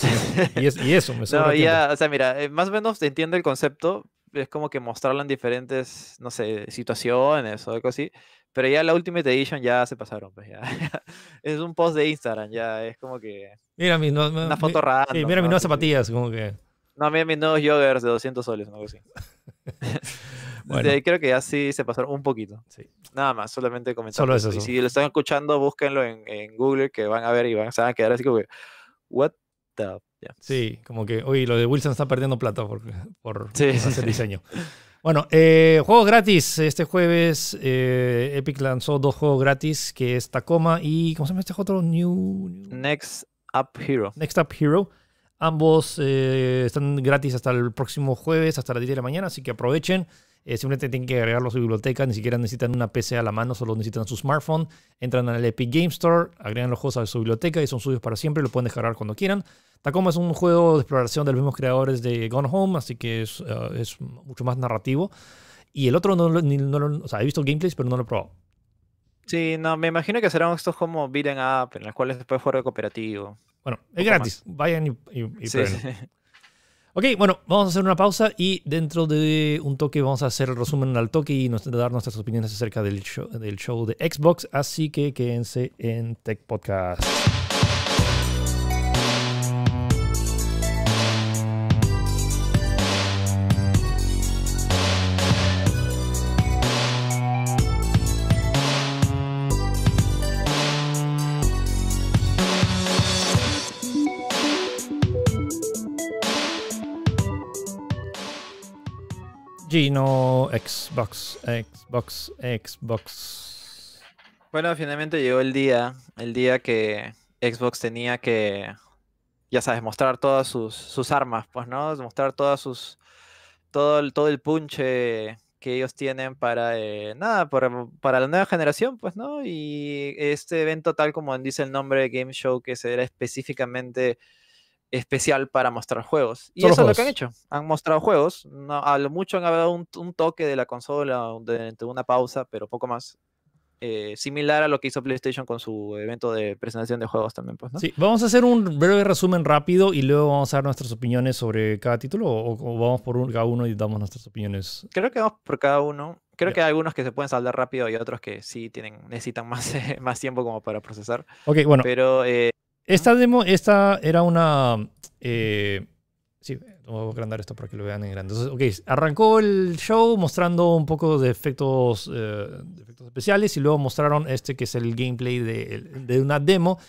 Y, eso me sobra No, ya, o sea, mira, eh, más o menos entiendo el concepto, es como que mostrarlo en diferentes, no sé, situaciones o algo así. Pero ya la última edición ya se pasaron, pues ya. es un post de Instagram, ya es como que. Mira mis no, una foto mi, mira mis nuevas zapatillas, como que. No, mira mis nuevos joggers de 200 soles, algo así. bueno. creo que ya sí se pasaron un poquito. Sí. Nada más, solamente comentar. Solo pues, eso. si lo están escuchando, búsquenlo en, en, Google, que van a ver y van, se van a quedar así como que. ¿What Sí, como que, hoy lo de Wilson está perdiendo plata por, por hacer diseño. Bueno, eh, juegos gratis. Este jueves eh, Epic lanzó dos juegos gratis, que es Tacoma y, ¿cómo se llama este otro? New... Next Up Hero. Next Up Hero. Ambos eh, están gratis hasta el próximo jueves, hasta las 10 de la mañana, así que aprovechen. Eh, simplemente tienen que agregarlo a su biblioteca, ni siquiera necesitan una PC a la mano, solo necesitan su smartphone. Entran al Epic Game Store, agregan los juegos a su biblioteca y son suyos para siempre, lo pueden descargar cuando quieran. Tacoma es un juego de exploración de los mismos creadores de Gone Home, así que es, eh, mucho más narrativo. Y el otro no, lo, o sea, he visto gameplays, pero no lo he probado. Sí, no, me imagino que serán estos como beat em up, en las cuales después jugar cooperativo. Bueno, es gratis. Vayan y, Ok, bueno, vamos a hacer una pausa y dentro de un toque vamos a hacer el resumen al toque y nos, dar nuestras opiniones acerca del show, del show de Xbox. Así que quédense en Tech Podcast. Gino, Xbox, Xbox, Xbox. Bueno, finalmente llegó el día, el día que Xbox tenía que, ya sabes, mostrar todas sus, sus armas, pues, ¿no? Mostrar todas sus, todo el, todo el punche que ellos tienen para, eh, nada, para, la nueva generación, pues, ¿no? Y este evento, tal como dice el nombre de Game Show, que será específicamente especial para mostrar juegos. Y eso es lo que han hecho. Han mostrado juegos. No, a lo mucho han dado un, toque de la consola durante una pausa, pero poco más. Eh, similar a lo que hizo PlayStation con su evento de presentación de juegos también. Pues, Sí, vamos a hacer un breve resumen rápido y luego vamos a dar nuestras opiniones sobre cada título o, vamos por cada uno y damos nuestras opiniones. Creo que vamos por cada uno. Creo que hay algunos que se pueden saldar rápido y otros que sí tienen, necesitan más, más tiempo como para procesar. Ok, bueno. Pero eh, esta demo, esta era una... Eh, sí, voy a agrandar esto para que lo vean en grande. ok, arrancó el show mostrando un poco de efectos, eh, efectos especiales y luego mostraron este que es el gameplay de, una demo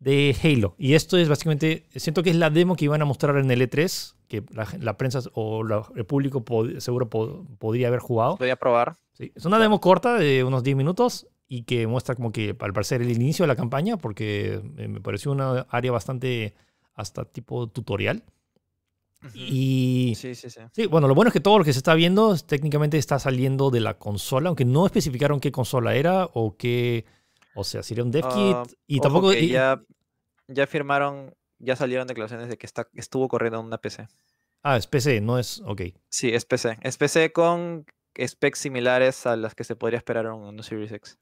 de Halo. Y esto es básicamente, siento que es la demo que iban a mostrar en el E3, que la, prensa o el público seguro podría haber jugado. Podría probar. Sí, es una demo corta de unos 10 minutos y que muestra como que al parecer el inicio de la campaña, porque eh, me pareció una área bastante hasta tipo tutorial. Y sí, sí, sí. sí, bueno, lo bueno es que todo lo que se está viendo técnicamente está saliendo de la consola, aunque no especificaron qué consola era o qué, o sea, sería un dev kit ah, y tampoco ya, ya firmaron, ya salieron declaraciones de que está, estuvo corriendo en una PC. Ah, es PC, no es, ok. Sí, es PC, es PC con specs similares a las que se podría esperar en un Series X.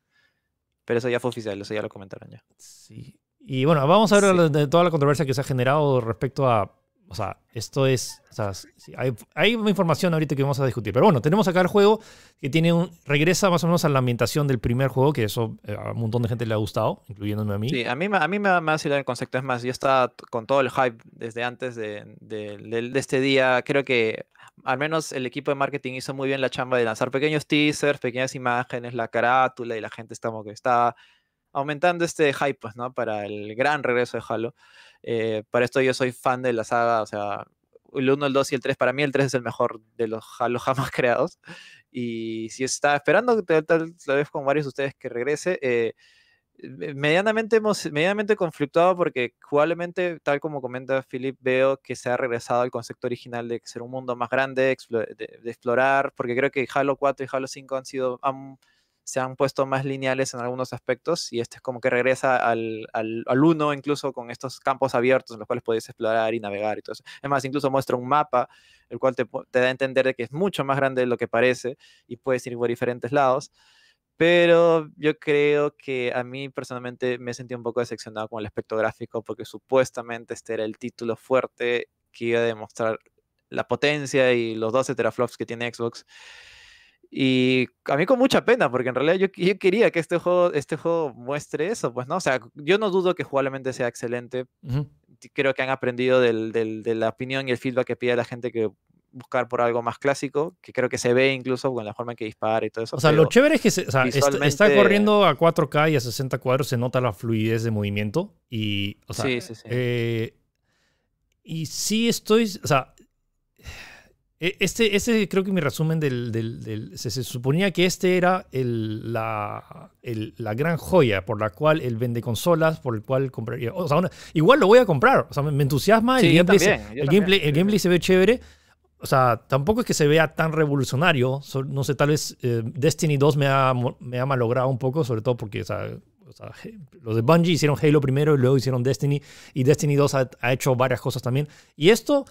Pero eso ya fue oficial, eso ya lo comentaron ya. Sí. Y bueno, vamos a ver de toda la controversia que se ha generado respecto a o sea, esto es. O sea, hay, hay, información ahorita que vamos a discutir. Pero bueno, tenemos acá el juego que tiene un, regresa más o menos a la ambientación del primer juego, que eso eh, a un montón de gente le ha gustado, incluyéndome a mí. Sí, a mí, a mí me, me ha sido el concepto. Es más, yo estaba con todo el hype desde antes de, de, este día. Creo que al menos el equipo de marketing hizo muy bien la chamba de lanzar pequeños teasers, pequeñas imágenes, la carátula y la gente está que está aumentando este hype, pues, ¿no? Para el gran regreso de Halo. Eh, para esto yo soy fan de la saga, o sea, el 1, el 2 y el 3, para mí el 3 es el mejor de los Halo jamás creados. Y si está esperando, tal, vez con varios de ustedes que regrese, eh, medianamente, hemos, medianamente conflictuado porque probablemente, tal como comenta Philip, veo que se ha regresado al concepto original de ser un mundo más grande, de, explorar, porque creo que Halo 4 y Halo 5 han sido se han puesto más lineales en algunos aspectos y este es como que regresa al, al, uno incluso con estos campos abiertos en los cuales podéis explorar y navegar y todo eso. Es más, incluso muestra un mapa, el cual te, te da a entender de que es mucho más grande de lo que parece y puedes ir por diferentes lados. Pero yo creo que a mí personalmente me sentí un poco decepcionado con el aspecto gráfico porque supuestamente este era el título fuerte que iba a demostrar la potencia y los 12 teraflops que tiene Xbox y a mí con mucha pena, porque en realidad yo, quería que este juego, este juego muestre eso, pues no, o sea, yo no dudo que jugablemente sea excelente. Creo que han aprendido de la opinión y el feedback que pide la gente que buscar por algo más clásico, que creo que se ve incluso con la forma en que dispara y todo eso. O sea, lo chévere es que o sea, está, corriendo a 4K y a 60 cuadros, se nota la fluidez de movimiento y, o sea, sí, sí, sí. Eh, y sí estoy, o sea, e, este, creo que mi resumen del... del, se, suponía que este era el, la, la, gran joya por la cual él vende consolas, por el cual compraría... O sea, igual lo voy a comprar, o sea, me, entusiasma, el, gameplay, el, gameplay, se ve chévere, o sea, tampoco es que se vea tan revolucionario. No sé, tal vez eh, Destiny 2 me ha, me ha malogrado un poco, sobre todo porque o sea, los de Bungie hicieron Halo primero y luego hicieron Destiny. Y Destiny 2 ha, hecho varias cosas también. Y esto,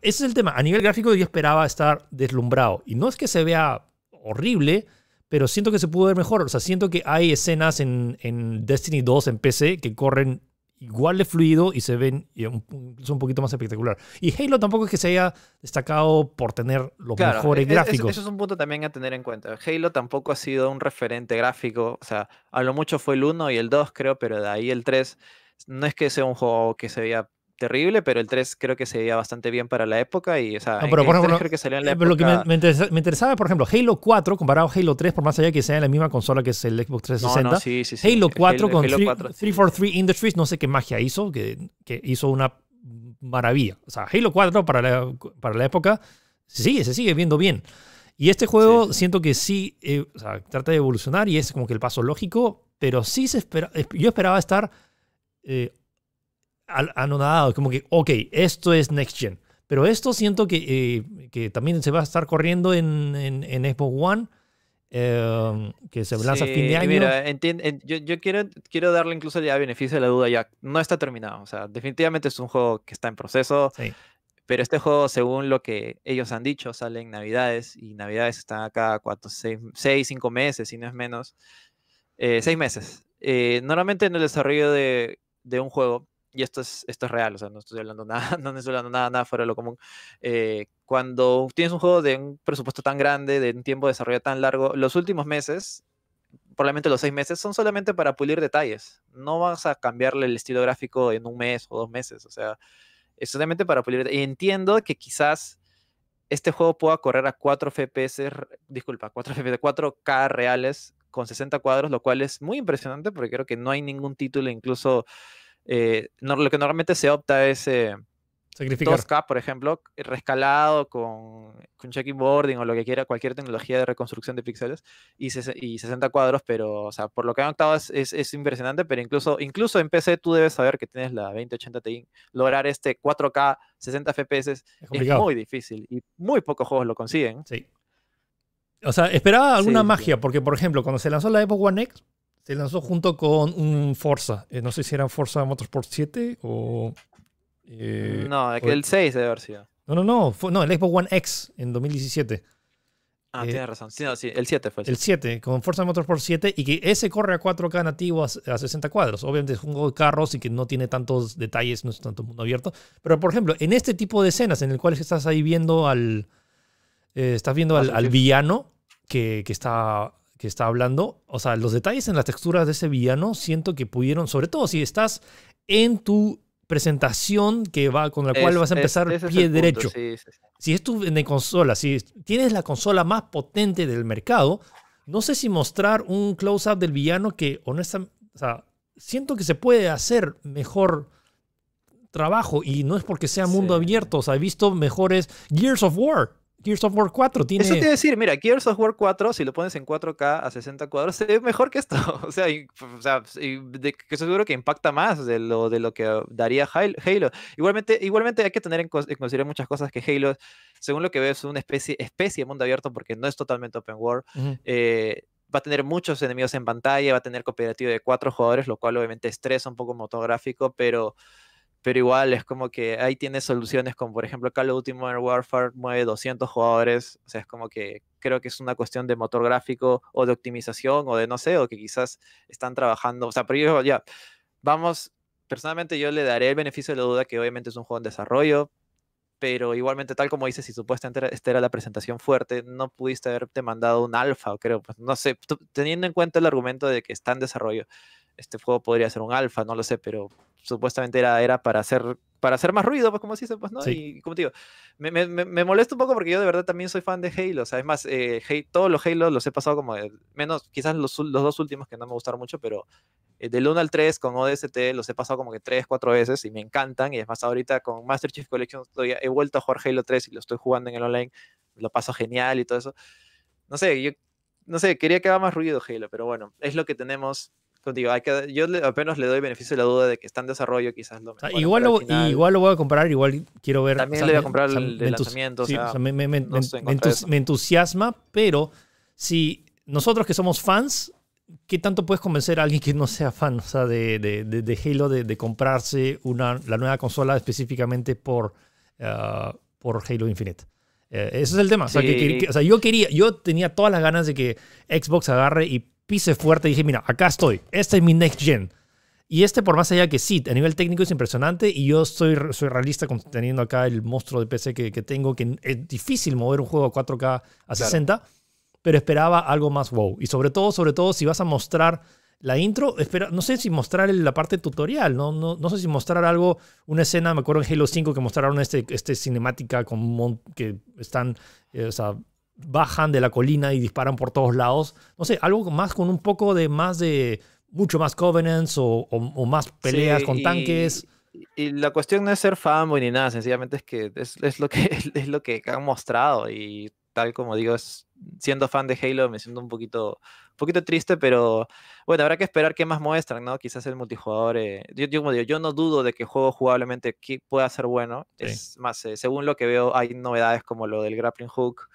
ese es el tema. A nivel gráfico yo esperaba estar deslumbrado. Y no es que se vea horrible, pero siento que se pudo ver mejor. O sea, siento que hay escenas en, Destiny 2 en PC que corren igual de fluido y se ven incluso un poquito más espectacular. Y Halo tampoco es que se haya destacado por tener los mejores e-, e-, gráficos. Eso es un punto también a tener en cuenta. Halo tampoco ha sido un referente gráfico. O sea, a lo mucho fue el 1 y el 2, creo, pero de ahí el 3 no es que sea un juego que se vea terrible, pero el 3 creo que se veía bastante bien para la época y, o sea, creo que en la época... Eh, lo que me, interesaba, por ejemplo, Halo 4 comparado a Halo 3, por más allá que sea en la misma consola que es el Xbox 360. Halo 4 con 343 Industries, no sé qué magia hizo, que, hizo una maravilla. O sea, Halo 4 para la, para la época sí se sigue viendo bien. Y este juego siento que sí, eh, trata de evolucionar y es como que el paso lógico, pero sí se espera, yo esperaba estar... Eh, anonadado, como que, ok, esto es Next Gen. Pero esto siento que, eh, que también se va a estar corriendo en, en, en Xbox One, eh, que se lanza a fin de año. yo, quiero, quiero darle incluso ya beneficio de la duda, ya no está terminado. O sea, definitivamente es un juego que está en proceso. Pero este juego, según lo que ellos han dicho, sale en Navidades y Navidades están cada 6, seis, cinco meses, si no es menos. Eh, seis meses. Eh, normalmente en el desarrollo de, de, un juego y esto es, esto es real, o sea, no estoy hablando nada, no estoy hablando nada, nada fuera de lo común. Eh, cuando tienes un juego de un presupuesto tan grande, de un tiempo de desarrollo tan largo, los últimos meses, probablemente los seis meses, son solamente para pulir detalles. No vas a cambiarle el estilo gráfico en un mes o dos meses, o sea, es solamente para pulir detalles. Y entiendo que quizás este juego pueda correr a 4 FPS, disculpa, 4 FPS, 4K reales con 60 cuadros, lo cual es muy impresionante porque creo que no hay ningún título, incluso eh, lo que normalmente se opta es eh, k por ejemplo, rescalado con, con checking boarding o lo que quiera, cualquier tecnología de reconstrucción de píxeles y, 60 cuadros, pero, o sea, por lo que han optado es, impresionante, pero incluso, incluso en PC tú debes saber que tienes la 2080 Ti, lograr este 4K 60 FPS es, muy difícil y muy pocos juegos lo consiguen. O sea, esperaba alguna magia, porque por ejemplo, cuando se lanzó la Xbox One X, se lanzó junto con un Forza. Eh, no sé si era Forza Motorsport 7 o. Eh, no, es que el 6 debe haber sido. No, no, no. no, el Xbox One X en 2017. Ah, eh, tienes razón. Sí, sí, el 7 fue. El 7. el 7, con Forza Motorsport 7 y que ese corre a 4K nativo a, 60 cuadros. Obviamente es un juego de carros y que no tiene tantos detalles, no es tanto mundo abierto. Pero, por ejemplo, en este tipo de escenas en el cual estás ahí viendo al. estás viendo ah, al, villano que, que, está que está hablando. O sea, los detalles en las texturas de ese villano siento que pudieron, sobre todo si estás en tu presentación que va con la cual vas a empezar pie derecho. Si es tu en consola, si tienes la consola más potente del mercado, no sé si mostrar un close-up del villano que honestamente, o sea, siento que se puede hacer mejor trabajo y no es porque sea mundo abierto, o sea, he visto mejores Gears of War Gears of War 4 tiene... Eso te a decir, mira, Gears of War 4, si lo pones en 4K a 60 cuadros, se ve mejor que esto. O sea, o sea que seguro que impacta más de lo, de lo que daría Halo. Igualmente, igualmente hay que tener en, considerar consideración muchas cosas que Halo, según lo que veo, es una especie, especie de mundo abierto porque no es totalmente open world. Eh, va a tener muchos enemigos en pantalla, va a tener cooperativo de cuatro jugadores, lo cual obviamente estresa un poco motográfico, pero pero igual es como que ahí tiene soluciones como por ejemplo Call of Duty Modern Warfare mueve 200 jugadores, o sea, es como que creo que es una cuestión de motor gráfico o de optimización o de no sé, o que quizás están trabajando, o sea, pero yo ya, vamos, personalmente yo le daré el beneficio de la duda que obviamente es un juego en desarrollo, pero igualmente tal como dices, si supuestamente esta era la presentación fuerte, no pudiste haberte mandado un alfa, O creo, pues no sé, teniendo en cuenta el argumento de que está en desarrollo, este juego podría ser un alfa, no lo sé, pero supuestamente era, era para hacer para hacer más ruido, pues como se pues, ¿no? Y como te digo, me, me, molesta un poco porque yo de verdad también soy fan de Halo, o sea, es más, eh, todos los Halo los he pasado como, menos quizás los, los, dos últimos que no me gustaron mucho, pero de eh, del 1 al 3 con ODST los he pasado como que 3, 4 veces y me encantan, y es más, ahorita con Master Chief Collection todavía he vuelto a jugar Halo 3 y lo estoy jugando en el online, lo paso genial y todo eso. No sé, yo, no sé, quería que haga más ruido Halo, pero bueno, es lo que tenemos yo apenas le doy beneficio de la duda de que está en desarrollo, quizás lo igual, lo, igual lo voy a comprar, igual quiero ver. También le voy a comprar el, lanzamiento. me, entusiasma, pero si nosotros que somos fans, ¿qué tanto puedes convencer a alguien que no sea fan o sea, de, Halo de, comprarse una, la nueva consola específicamente por, ah, por Halo Infinite? Eh, ese es el tema. yo quería, yo tenía todas las ganas de que Xbox agarre y pise fuerte y dije, mira, acá estoy, este es mi next gen. Y este, por más allá que sí, a nivel técnico es impresionante y yo soy, soy realista teniendo acá el monstruo de PC que, que tengo, que es difícil mover un juego a 4K a 60, pero esperaba algo más wow. Y sobre todo, sobre todo, si vas a mostrar la intro, espera, no sé si mostrar la parte tutorial, ¿no? No, no, sé si mostrar algo, una escena, me acuerdo en Halo 5 que mostraron este, este cinemática con que están, eh, o sea, bajan de la colina y disparan por todos lados. No sé, algo más con un poco de más de mucho más Covenants o, más peleas con tanques. Y la cuestión no es ser fanboy ni nada, sencillamente es que es, lo que es lo que han mostrado y tal como digo, siendo fan de Halo me siento un poquito un poquito triste, pero bueno, habrá que esperar qué más muestran, ¿no? Quizás el multijugador, eh, yo, digo, yo no dudo de que juego jugablemente que pueda ser bueno, es más, eh, según lo que veo hay novedades como lo del grappling hook,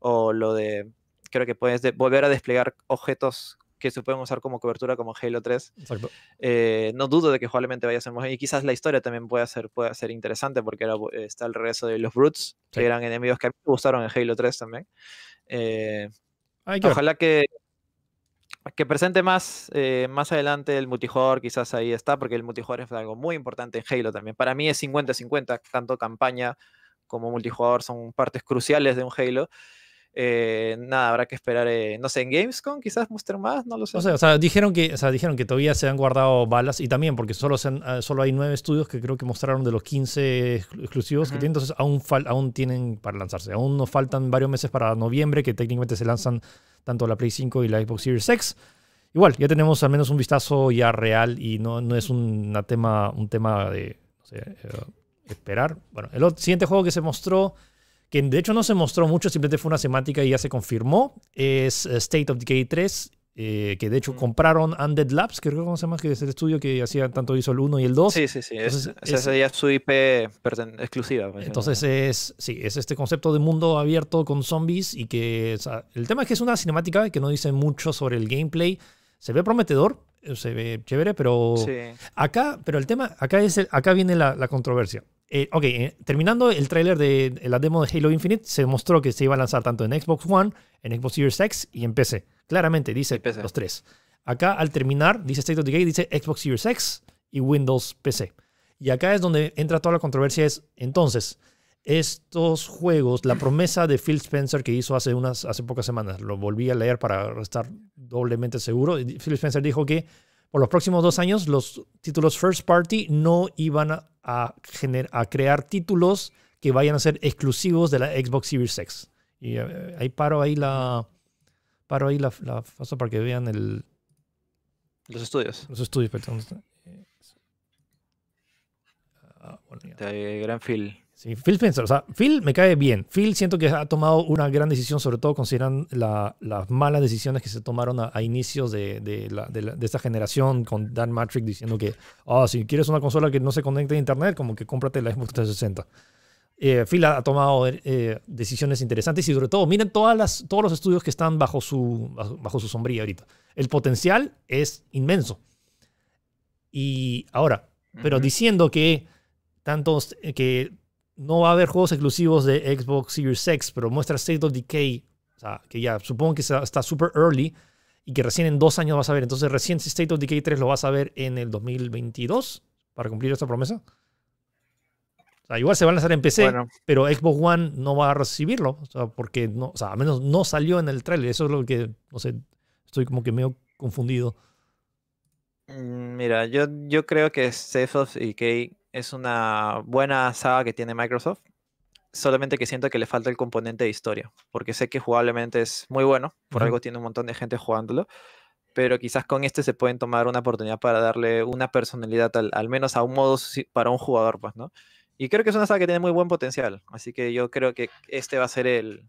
o lo de, creo que puedes volver a desplegar objetos que se pueden usar como cobertura como Halo 3. Eh, no dudo de que probablemente vaya a ser Y quizás la historia también pueda ser, pueda ser interesante porque está el regreso de los Brutes, que eran enemigos que a mí me gustaron en Halo 3 también. Eh, ojalá que, que presente más, eh, más adelante el multijugador, quizás ahí está, porque el multijugador es algo muy importante en Halo también. Para mí es 50-50, tanto campaña como multijugador son partes cruciales de un Halo. Eh, nada, habrá que esperar, eh, no sé, en Gamescom quizás mostrar más, no lo sé. O sea, dijeron que, dijeron que todavía se han guardado balas y también porque solo, ah, solo hay nueve estudios que creo que mostraron de los 15 exclusivos que tienen, entonces aún, aún tienen para lanzarse, aún nos faltan varios meses para noviembre que técnicamente se lanzan tanto la Play 5 y la Xbox Series X. Igual, ya tenemos al menos un vistazo ya real y no, no es un tema, un tema de eh, esperar. Bueno, el siguiente juego que se mostró que de hecho no se mostró mucho, simplemente fue una semática y ya se confirmó, es eh, State of Decay 3, eh, que de hecho compraron Undead Labs, que creo que se llama, que es el estudio que hacía tanto hizo el 1 y el 2. Sí, sí, sí. esa ya es su IP exclusiva. Pues, Entonces es, sí, es este concepto de mundo abierto con zombies y que el tema es que es una cinemática que no dice mucho sobre el gameplay. Se ve prometedor, eh, se ve chévere, pero acá, pero el tema, acá, es acá viene la controversia. Eh, ok, eh, terminando el tráiler de, la demo de Halo Infinite, se mostró que se iba a lanzar tanto en Xbox One, en Xbox Series X y en PC. Claramente dice los tres. Acá al terminar, dice State of the dice Xbox Series X y Windows PC. Y acá es donde entra toda la controversia. Es entonces, estos juegos, la promesa de Phil Spencer que hizo hace, unas, hace pocas semanas, lo volví a leer para estar doblemente seguro. Phil Spencer dijo que por los próximos dos años los títulos first party no iban a, crear títulos que vayan a ser exclusivos de la Xbox Series X. Y eh, ahí paro ahí la paro ahí la, la para que vean el los estudios. Los estudios, perdón. Ah, Gran Phil. Phil Spencer, o sea, Phil me cae bien. Phil siento que ha tomado una gran decisión, sobre todo considerando las malas decisiones que se tomaron a, inicios de, esta generación con Dan Matrix diciendo que, oh, si quieres una consola que no se conecte a internet, como que cómprate la Xbox 360. Eh, Phil ha, tomado eh, eh, decisiones interesantes y sobre todo, miren todas las, todos los estudios que están bajo su, bajo, sombrilla ahorita. El potencial es inmenso. Y ahora, pero diciendo que tantos eh, que no va a haber juegos exclusivos de Xbox Series X, pero muestra State of Decay, o sea, que ya supongo que está super early y que recién en dos años vas a ver. Entonces, recién State of Decay 3 lo vas a ver en el 2022 para cumplir esta promesa. O sea, igual se van a lanzar en PC, pero Xbox One no va a recibirlo, o sea, porque no, o sea, al menos no salió en el trailer. Eso es lo que, no sé, estoy como que medio confundido. Mm, mira, yo, yo creo que State of Decay es una buena saga que tiene Microsoft. Solamente que siento que le falta el componente de historia, porque sé que jugablemente es muy bueno, por algo tiene un montón de gente jugándolo, pero quizás con este se pueden tomar una oportunidad para darle una personalidad, al, al menos a un modo para un jugador, pues, ¿no? Y creo que es una saga que tiene muy buen potencial, así que yo creo que este va a ser el,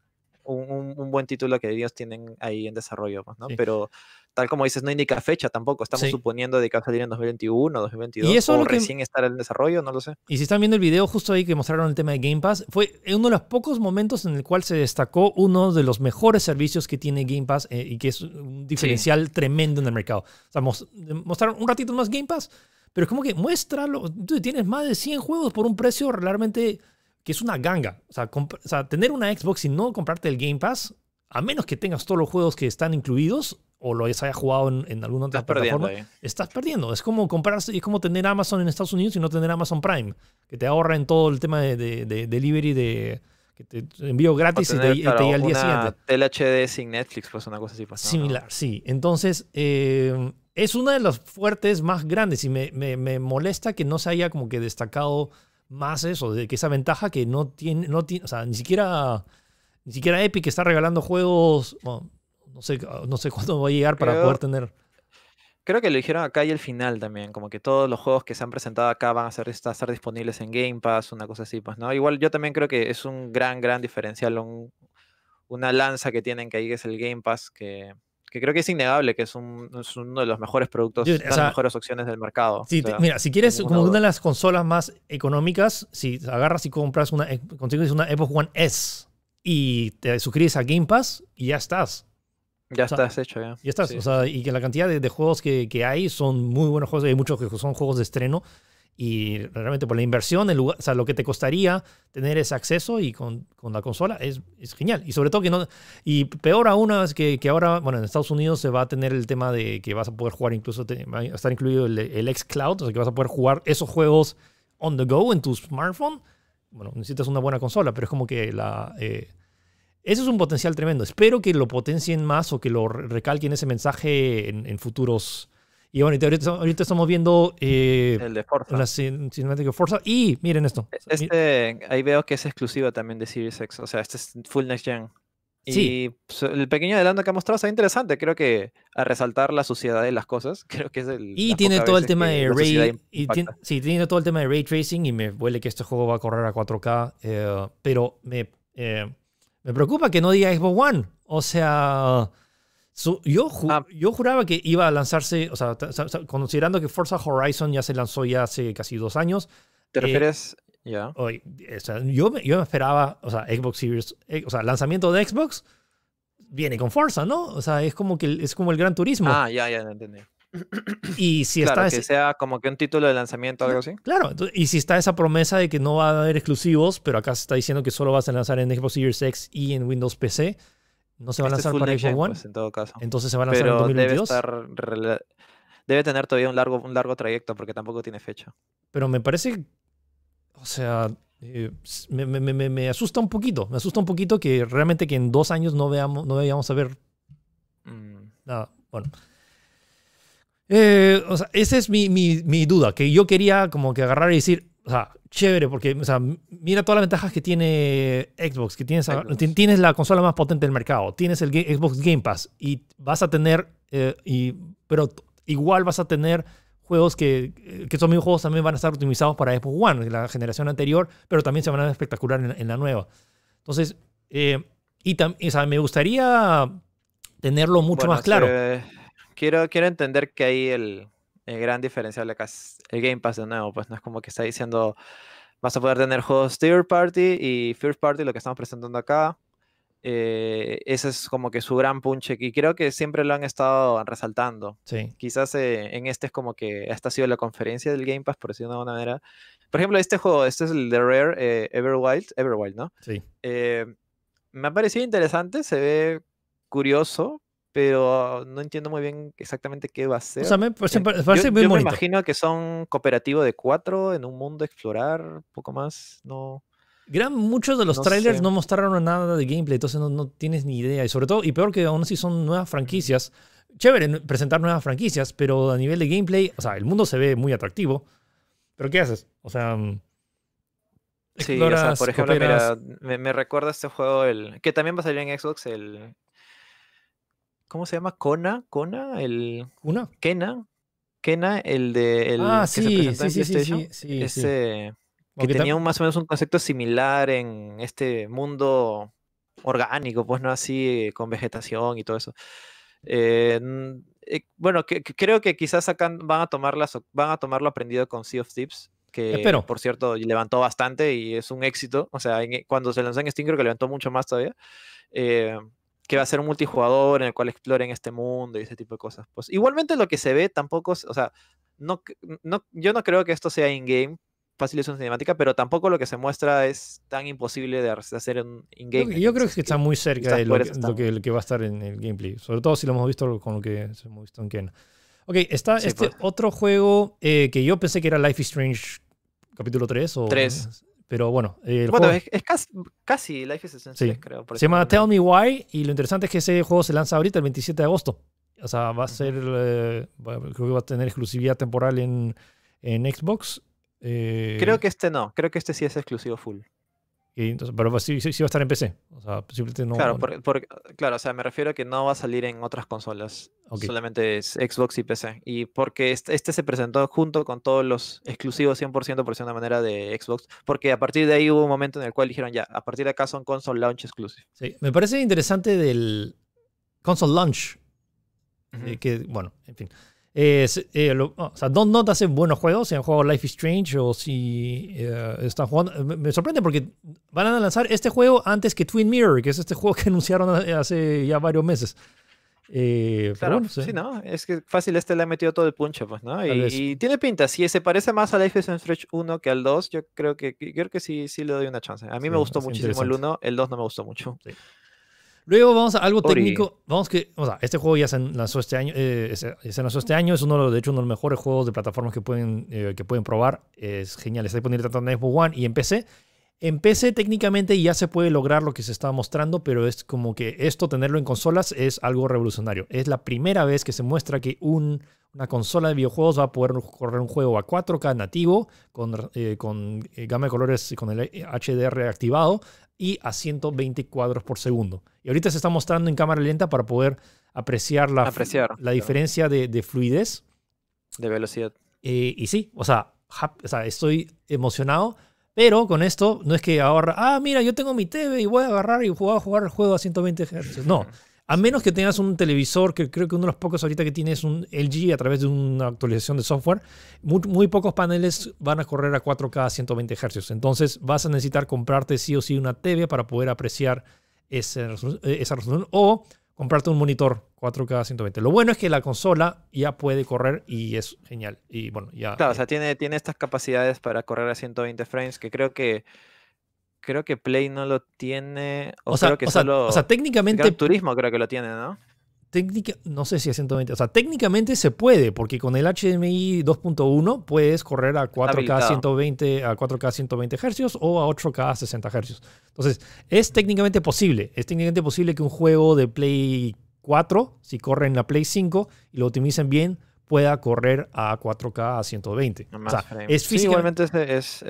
un, buen título que ellos tienen ahí en desarrollo, pues, ¿no? Pero tal como dices, no indica fecha tampoco. Estamos suponiendo de que va a en 2021, 2022, ¿Y eso o recién estar en desarrollo, no lo sé. Y si están viendo el video justo ahí que mostraron el tema de Game Pass, fue uno de los pocos momentos en el cual se destacó uno de los mejores servicios que tiene Game Pass eh, y que es un diferencial tremendo en el mercado. O sea, mostraron un ratito más Game Pass, pero es como que muéstralo. Tú tienes más de 100 juegos por un precio realmente que es una ganga. O sea, tener una Xbox y no comprarte el Game Pass, a menos que tengas todos los juegos que están incluidos o lo hayas jugado en, en alguna otra estás plataforma, perdiendo, estás perdiendo. Es como comprarse, es como tener Amazon en Estados Unidos y no tener Amazon Prime, que te ahorra en todo el tema de, delivery de que te envío gratis y te, llega al día siguiente. El HD sin Netflix, pues una cosa así pues, Similar, sí. Entonces, eh, es una de las fuertes más grandes y me molesta que no se haya como que destacado más eso, de que esa ventaja que no tiene, no tiene, o sea, ni siquiera, ni siquiera Epic está regalando juegos, no sé, no sé cuándo va a llegar para poder tener. Creo que lo dijeron acá y el final también, como que todos los juegos que se han presentado acá van a estar disponibles en Game Pass, una cosa así, pues, ¿no? Igual yo también creo que es un gran, gran diferencial, una lanza que tienen que ahí que es el Game Pass, que que creo que es innegable que es, uno de los mejores productos, las mejores opciones del mercado. mira, si quieres como una de las consolas más económicas, si agarras y compras una, eh, consigues una Xbox One S y te suscribes a Game Pass y ya estás. Ya estás hecho, ya. Ya estás, o sea, y que la cantidad de, juegos que, que, hay son muy buenos juegos, hay muchos que son juegos de estreno. Y realmente por la inversión, el o sea, lo que te costaría tener ese acceso y con, la consola es, genial. Y sobre todo que no. Y peor aún es que, que, ahora, bueno, en Estados Unidos se va a tener el tema de que vas a poder jugar incluso, va a estar incluido el, el Cloud o sea, que vas a poder jugar esos juegos on the go en tu smartphone. Bueno, necesitas una buena consola, pero es como que la. Eh, ese es un potencial tremendo. Espero que lo potencien más o que lo recalquen ese mensaje en, en futuros y bueno, ahorita, estamos viendo eh, el de Forza. la Forza. Y miren esto. E-, este, ahí veo que es exclusiva también de Series X. O sea, este es full next gen. Sí. Y pues, el pequeño adelanto que ha mostrado es interesante. Creo que a resaltar la suciedad de las cosas, creo que es el. Y tiene todo el tema de ray. Y sí, tiene todo el tema de ray tracing. Y me huele que este juego va a correr a 4K. Eh, pero me, eh, me preocupa que no diga Xbox One. O sea, yo, ah. yo juraba que iba a lanzarse, o sea, considerando que Forza Horizon ya se lanzó ya hace casi dos años. ¿Te eh, refieres? Ya. O, sea, yo, yo me esperaba, o sea, Xbox Series, eh, o sea, lanzamiento de Xbox viene con Forza, ¿no? O sea, es como, que, es como el gran turismo. Ah, ya, ya, entendí. Y si claro, está que sea como que un título de lanzamiento o algo así. Claro, y si está esa promesa de que no va a haber exclusivos, pero acá se está diciendo que solo vas a lanzar en Xbox Series X y en Windows PC. No se va a este lanzar para Xbox One. Pues, en todo caso. Entonces se va a lanzar en 2022. Debe, tener todavía un largo, un largo trayecto porque tampoco tiene fecha. Pero me parece. O sea, eh, me, asusta un poquito. Me asusta un poquito que realmente que en dos años no veamos, no vayamos a ver mm. nada. Bueno. Eh, o sea, esa es mi, mi, mi, duda, que yo quería como que agarrar y decir, o sea, chévere porque, o sea, mira todas las ventajas que tiene Xbox, que tienes, tienes la consola más potente del mercado, tienes el Xbox Game Pass y vas a tener, eh, y, pero igual vas a tener juegos que, que esos mismos juegos también van a estar optimizados para Xbox One, la generación anterior, pero también se van a ver espectacular en, la nueva. Entonces, eh, y me gustaría tenerlo mucho más claro. quiero, quiero entender que ahí el, el gran diferencial acá es el Game Pass de nuevo, pues no es como que está diciendo vas a poder tener juegos third party y first party, lo que estamos presentando acá. Eh, ese es como que su gran punche y creo que siempre lo han estado resaltando. Sí. Quizás eh, en este es como que esta ha sido la conferencia del Game Pass, por decirlo de alguna manera. Por ejemplo, este juego, este es el de Rare, eh, Everwild, Everwild, ¿no? Sí. me ha parecido interesante, se ve curioso, pero no entiendo muy bien exactamente qué va a ser. O sea, me parece, pues, me yo, me imagino que son cooperativo de cuatro en un mundo a explorar, poco más, no. Gran, muchos de los trailers no mostraron nada de gameplay, entonces no, tienes ni idea. Y sobre todo, y peor que aún así son nuevas franquicias. Chévere presentar nuevas franquicias, pero a nivel de gameplay, o sea, el mundo se ve muy atractivo. Pero ¿qué haces? O sea, mm, Sí, por ejemplo, me, me, recuerda este juego, el que también va a salir en Xbox, el ¿Cómo se llama? ¿Kona? ¿Kona? El... ¿Una? ¿Kena? Kena, el de el ah, que sí, se sí, en Sí, ese que tenía más o menos un concepto similar en este mundo orgánico, pues no así con vegetación y todo eso. Eh, eh, bueno, creo que quizás van a tomar van a lo aprendido con Sea of Thieves, que por cierto levantó bastante y es un éxito. O sea, cuando se lanzó en Steam creo que levantó mucho más todavía. Eh, que va a ser un multijugador en el cual exploren este mundo y ese tipo de cosas. Pues igualmente lo que se ve tampoco, o sea, no, no yo no creo que esto sea in-game, fácil es una cinemática, pero tampoco lo que se muestra es tan imposible de hacer en in-game. Yo, creo que está muy cerca de lo que, va a estar en el gameplay, sobre todo si lo hemos visto con lo que hemos visto en Ken. Ok, está este pues. otro juego eh, que yo pensé que era Life is Strange capítulo 3 o... 3. Pero bueno, bueno, es, casi, Life is Essential, creo. se llama Tell Me Why y lo interesante es que ese juego se lanza ahorita el 27 de agosto. O sea, va a ser, eh, creo que va a tener exclusividad temporal en, Xbox. Eh, creo que este no, creo que este sí es exclusivo full pero pues sí, va a estar en PC. Claro, o sea, me refiero a que no va a salir en otras consolas. Solamente es Xbox y PC. Y porque este, este, se presentó junto con todos los exclusivos 100%, por una manera, de Xbox. Porque a partir de ahí hubo un momento en el cual dijeron ya, a partir de acá son console launch exclusive. me parece interesante del console launch. Eh, que, bueno, en fin. Eh, o Don't hacen buenos juegos, si han jugado Life is Strange o si eh, están jugando. Me, sorprende porque van a lanzar este juego antes que Twin Mirror, que es este juego que anunciaron hace ya varios meses. Eh, claro, sí. ¿no? Es que fácil este le ha metido todo el puncho, pues, ¿no? Y, tiene pinta, si se parece más a Life is Strange 1 que al 2, yo creo que, creo que sí, sí le doy una chance. A mí me gustó muchísimo el 1, el 2 no me gustó mucho. Sí. Luego vamos a algo técnico. Vamos que, este juego ya se lanzó este año. Eh, eh, se este año. Es uno de, los, hecho uno de los mejores juegos de plataformas que pueden, eh, que pueden probar. Es genial. Está disponible tanto en Xbox One y en PC. En PC técnicamente ya se puede lograr lo que se está mostrando, pero es como que esto, tenerlo en consolas, es algo revolucionario. Es la primera vez que se muestra que un, una consola de videojuegos va a poder correr un juego a 4K nativo, con, con gama de colores y con el HDR activado, y a 120 cuadros por segundo. Y ahorita se está mostrando en cámara lenta para poder apreciar la, apreciar, la diferencia de, fluidez. De velocidad. Eh, y sí, o sea, o sea, estoy emocionado, pero con esto no es que ahora, ah, mira, yo tengo mi TV y voy a agarrar y voy a jugar el juego a 120 Hz. No, a menos que tengas un televisor, que creo que uno de los pocos ahorita que tienes es un LG a través de una actualización de software, muy, pocos paneles van a correr a 4K a 120 Hz. Entonces vas a necesitar comprarte sí o sí una TV para poder apreciar eh, esa resolución o comprarte un monitor 4K a 120. Lo bueno es que la consola ya puede correr y es genial. Y bueno, ya. Claro, o eh, sea, tiene, tiene estas capacidades para correr a 120 frames que creo que creo que Play no lo tiene. O, sea, creo que o solo. Sea, o sea, técnicamente. El Turismo creo que lo tiene, ¿no? Técnica, no sé si a 120. O sea, técnicamente se puede, porque con el HDMI 2.1 puedes correr a 4K 120 a 4K 120 Hz o a 8K 60 Hz. Entonces, es técnicamente posible. Es técnicamente posible que un juego de Play 4, si corre en la Play 5 y lo optimicen bien, pueda correr a 4K a 120. es físicamente... Sí, es,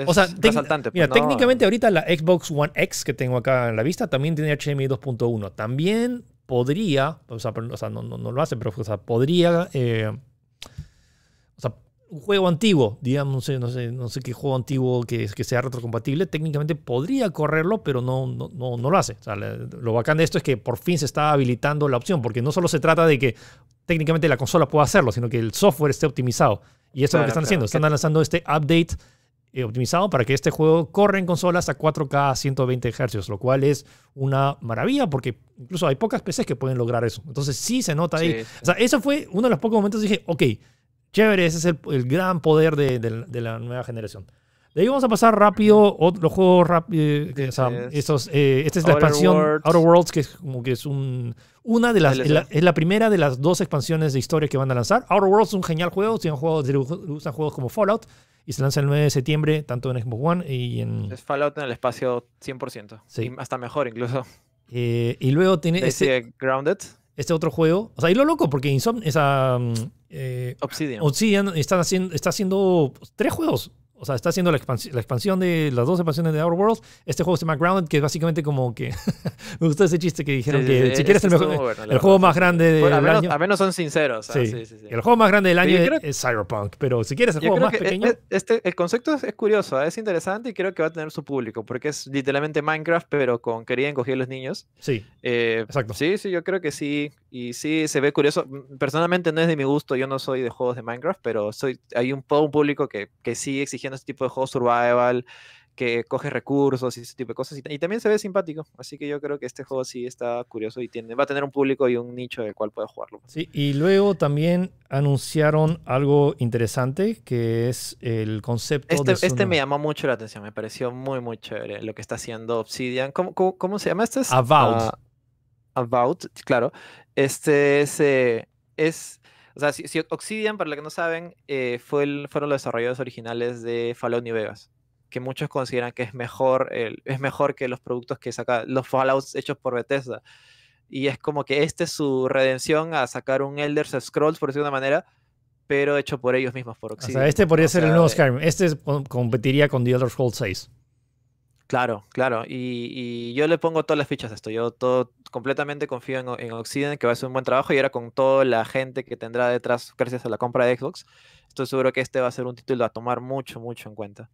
técnicamente ahorita la Xbox One X que tengo acá en la vista también tiene HDMI 2.1. También podría, o sea, no, lo hace, pero podría... Eh, o sea, un juego antiguo, digamos, no sé, no sé, qué juego antiguo que, sea retrocompatible, técnicamente podría correrlo, pero no, lo hace. O sea, lo bacán de esto es que por fin se está habilitando la opción, porque no solo se trata de que técnicamente la consola puede hacerlo, sino que el software esté optimizado. Y eso es lo que están haciendo. Están lanzando este update eh, optimizado para que este juego corra en consolas a 4K a 120 Hz, lo cual es una maravilla porque incluso hay pocas PCs que pueden lograr eso. Entonces sí se nota ahí. O sea, eso fue uno de los pocos momentos que dije, ok, chévere, ese es el, gran poder de la nueva generación. De ahí vamos a pasar rápido los juegos rápidos, eh, eh, esta es la expansión Outer Worlds, que es como que es un, una de las, es la, primera de las dos expansiones de historia que van a lanzar. Outer Worlds es un genial juego, si usan juegos como Fallout, y se lanza el 9 de septiembre, tanto en Xbox One y en... Es Fallout en el espacio 100%, sí. hasta mejor incluso. Eh, y luego tiene... Este, Grounded. Este otro juego, o sea, y lo loco, porque mm, Obsidian. Obsidian haciendo, está haciendo pues, tres juegos o sea, está haciendo la, expansión de las dos expansiones de Outer Worlds. Este juego se llama Grounded, que básicamente como que. me gustó ese chiste que dijeron que si quieres este el, mejor, el juego más grande del menos, año. A menos son sinceros. El juego más grande del año es, Cyberpunk, pero si quieres el juego más pequeño. E-, este, el concepto es, curioso, ah, es interesante y creo que va a tener su público, porque es literalmente Minecraft, pero con quería encoger los niños. Sí. Eh, exacto. Sí, sí, yo creo que sí. Y sí, se ve curioso. Mm, personalmente no es de mi gusto, yo no soy de juegos de Minecraft, pero soy, hay un, un público que, que sigue exigiendo este tipo de juegos survival, que coge recursos y ese tipo de cosas. Y, también se ve simpático. Así que yo creo que este juego sí está curioso y tiene, va a tener un público y un nicho del cual puede jugarlo. Sí, y luego también anunciaron algo interesante que es el concepto este, Este me llamó mucho la atención, me pareció muy, muy chévere lo que está haciendo Obsidian. ¿Cómo, cómo, se llama este? About About, claro, este es, es o sea, si, si, para los que no saben, eh, fue fueron los desarrolladores originales de Fallout New Vegas, que muchos consideran que es mejor, es mejor que los productos que saca, los Fallouts hechos por Bethesda. Y es como que este es su redención a sacar un Elder Scrolls, por decirlo de una manera, pero hecho por ellos mismos, por Obsidian. O sea, este podría ser el nuevo eh Skyrim. Este competiría con The Elder Scrolls 6. Claro, claro. Y, y, yo le pongo todas las fichas a esto. Yo todo, completamente confío en, en, que va a hacer un buen trabajo y ahora con toda la gente que tendrá detrás gracias a la compra de Xbox, estoy seguro que este va a ser un título a tomar mucho, mucho en cuenta.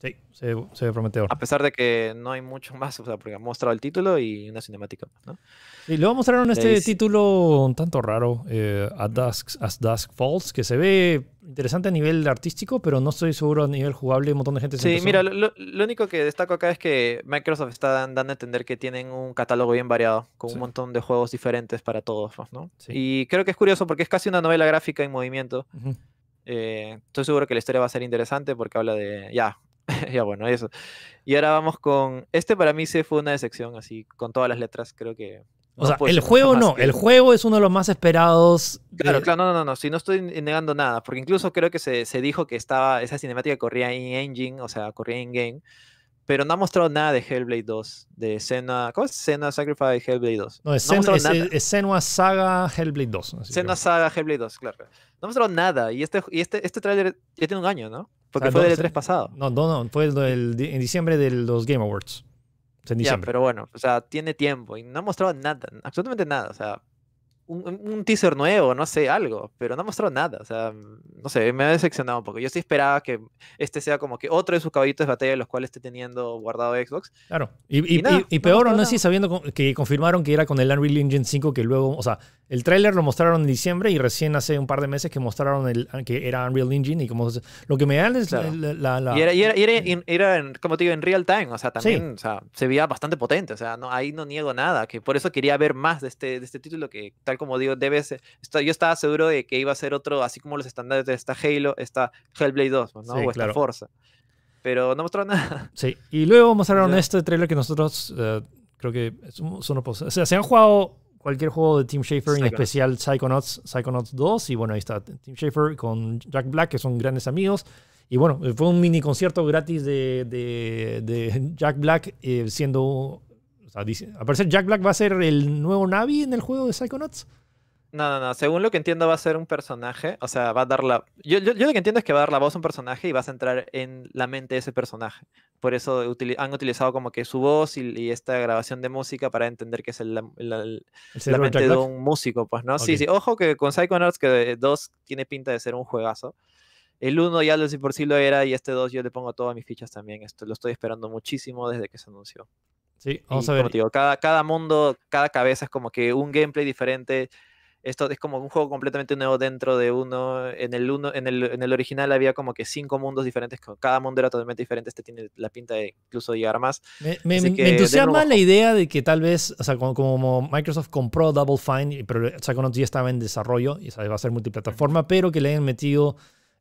Sí, se, ve prometedor. A pesar de que no hay mucho más, o sea, porque ha mostrado el título y una cinemática, ¿no? Y luego mostraron este título un tanto raro, eh, As, Dusk, As Dusk Falls, que se ve interesante a nivel artístico, pero no estoy seguro a nivel jugable. Un montón de gente Sí, mira, lo, único que destaco acá es que Microsoft está dando a entender que tienen un catálogo bien variado, con un montón de juegos diferentes para todos, pues, ¿no? Sí. Y creo que es curioso porque es casi una novela gráfica en movimiento. Eh, estoy seguro que la historia va a ser interesante porque habla de, ya, ya bueno, eso. Y ahora vamos con. Este para mí se fue una decepción, así, con todas las letras, creo que. o sea, el juego no, el juego es uno de los más esperados. Claro, claro, no, no, no, si no estoy negando nada, porque incluso creo que se, se dijo que estaba, esa cinemática corría en engine, o sea, corría en game, pero no ha mostrado nada de Hellblade 2, de Senua, ¿cómo es Senua Sacrifice Hellblade 2? No, es, Senua Saga Hellblade 2. Senua Saga Hellblade 2, claro. No ha mostrado nada, y este, y este, este tráiler ya tiene un año, ¿no? Porque fue el 3 e pasado. No, no, no, fue el, en diciembre de los Game Awards. En diciembre. Ya, pero bueno, o sea, tiene tiempo y no ha mostrado nada, absolutamente nada. O sea, un, un, teaser nuevo, no sé, algo, pero no ha mostrado nada. O sea, no sé, me ha decepcionado un poco. Yo sí esperaba que este sea como que otro de sus caballitos de batalla los cuales esté teniendo guardado Xbox. Claro. Y, y, peor no, aún así, sabiendo que confirmaron que era con el Unreal Engine 5, que luego, o sea, el tráiler lo mostraron en diciembre y recién hace un par de meses que mostraron el, que era Unreal Engine y como lo que me dan es la, la, Y era, como te digo, en real time, o sea, también se veía bastante potente, o sea, no, ahí no niego nada, que por eso quería ver más de este, este título que, tal como digo, debe ser, yo estaba seguro de que iba a ser otro, así como los estándares de esta Halo, esta Hellblade 2, ¿no? o esta Forza. Pero no mostraron nada. Sí, y luego mostraron este tráiler que nosotros, eh, creo que son, son, o sea, se han jugado cualquier juego de Tim Schafer, en especial Psychonauts, Psychonauts 2. Y bueno, ahí está Tim Schafer con Jack Black, que son grandes amigos. Y bueno, eh, fue un mini concierto gratis de, de, Jack Black, eh, siendo. O sea, dice, al parecer Jack Black va a ser el nuevo Navi en el juego de Psychonauts. No, no, no. Según lo que entiendo, va a ser un personaje. O sea, va a dar la. Yo, yo, lo que entiendo es que va a dar la voz a un personaje y vas a entrar en la mente de ese personaje. Por eso han utilizado como que su voz y, esta grabación de música para entender que es la mente de un músico, pues, ¿no? Sí, sí. Ojo que con Psychonauts, que 2 tiene pinta de ser un juegazo. El uno ya lo, si por sí lo era y este 2 yo le pongo todas mis fichas también. Esto lo estoy esperando muchísimo desde que se anunció. Sí, vamos a ver. cada, cada mundo, cada cabeza es como que un gameplay diferente esto es como un juego completamente nuevo dentro de uno. En el, uno, en el, original había como que cinco mundos diferentes, cada mundo era totalmente diferente, este tiene la pinta de incluso llegar más. Me, entusiasma la idea de que tal vez, o sea, como, Microsoft compró Double Fine, pero Psychonauts ya estaba en desarrollo y va a ser multiplataforma, pero que le hayan metido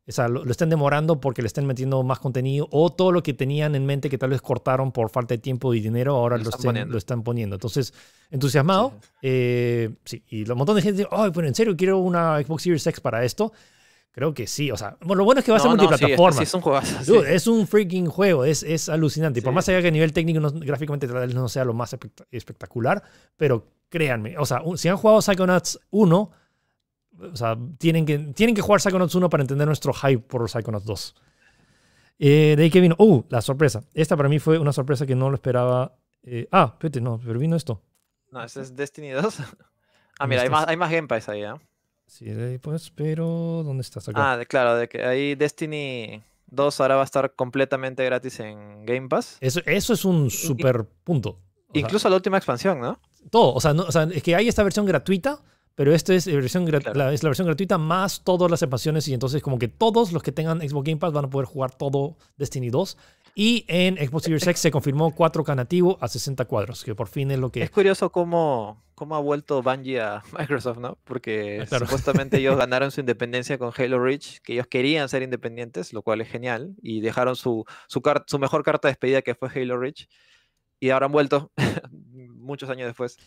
o sea, lo, lo, estén demorando porque le estén metiendo más contenido o todo lo que tenían en mente que tal vez cortaron por falta de tiempo y dinero, ahora lo, están, poniendo. Entonces, entusiasmado. Sí. Eh, y un montón de gente ay, pero en serio, quiero una Xbox Series X para esto. Creo que sí, o sea, lo bueno es que va a ser este multiplataforma. Sí, es, un juegazo, es un freaking juego, es, es alucinante. Y por más allá que a nivel técnico, gráficamente tal vez no sea lo más espectacular, pero créanme, o sea, si han jugado Psychonauts 1, o sea, tienen que, tienen que jugar Psychonauts 1 para entender nuestro hype por Psychonauts 2. Eh, de ahí que vino, oh, la sorpresa. Esta para mí fue una sorpresa que no lo esperaba. Eh, ah, espérate, no, pero vino esto. No, ese es Destiny 2. ah, mira, hay este. más, hay más ahí, ¿eh? Sí, ahí pues, pero ¿dónde estás acá? Ah, claro, de que ahí Destiny 2 ahora va a estar completamente gratis en Game Pass. Eso, es un super punto. incluso la última expansión, ¿no? Todo, o sea, es que hay esta versión gratuita pero esta eh, es, la, versión gratuita más todas las expansiones y entonces como que todos los que tengan Xbox Game Pass van a poder jugar todo Destiny 2. Y en Xbox Series X se confirmó 4K nativo a 60 cuadros, que por fin es lo que... Es curioso cómo, cómo ha vuelto Bungie a Microsoft, ¿no? Porque ah, supuestamente ellos ganaron su independencia con Halo Reach, que ellos querían ser independientes, lo cual es genial, y dejaron su, su, su mejor carta de despedida que fue Halo Reach, y ahora han vuelto muchos años después.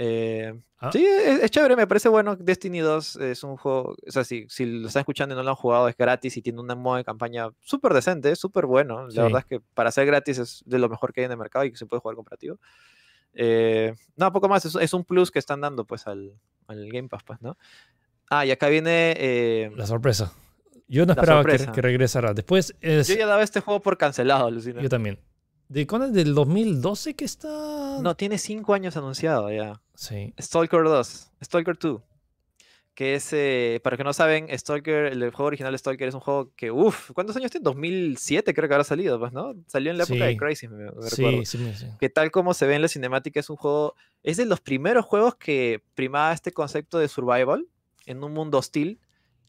Eh, ah. Sí, e, es, chévere, me parece bueno. Destiny 2 es un juego, o sea, si, lo están escuchando y no lo han jugado, es gratis y tiene una modo de campaña súper decente, súper bueno. La verdad es que para ser gratis es de lo mejor que hay en el mercado y que se puede jugar comparativo. Eh, no, poco más, es, un plus que están dando pues al, Game Pass, pues, ¿no? Ah, y acá viene... Eh, la sorpresa. Yo no esperaba que, regresara. Después Yo ya daba este juego por cancelado, Lucina. Yo también. ¿De cuándo es del 2012 que está? No, tiene cinco años anunciado ya. Sí. Stalker 2, Stalker 2. Que es, eh, para que no saben, Stalker, el juego original Stalker es un juego que, uff, ¿cuántos años tiene? 2007 creo que habrá salido, pues, ¿no? Salió en la época de Crisis, me, sí, Sí, sí, Que tal como se ve en la cinemática, es un juego, es de los primeros juegos que primaba este concepto de survival en un mundo hostil.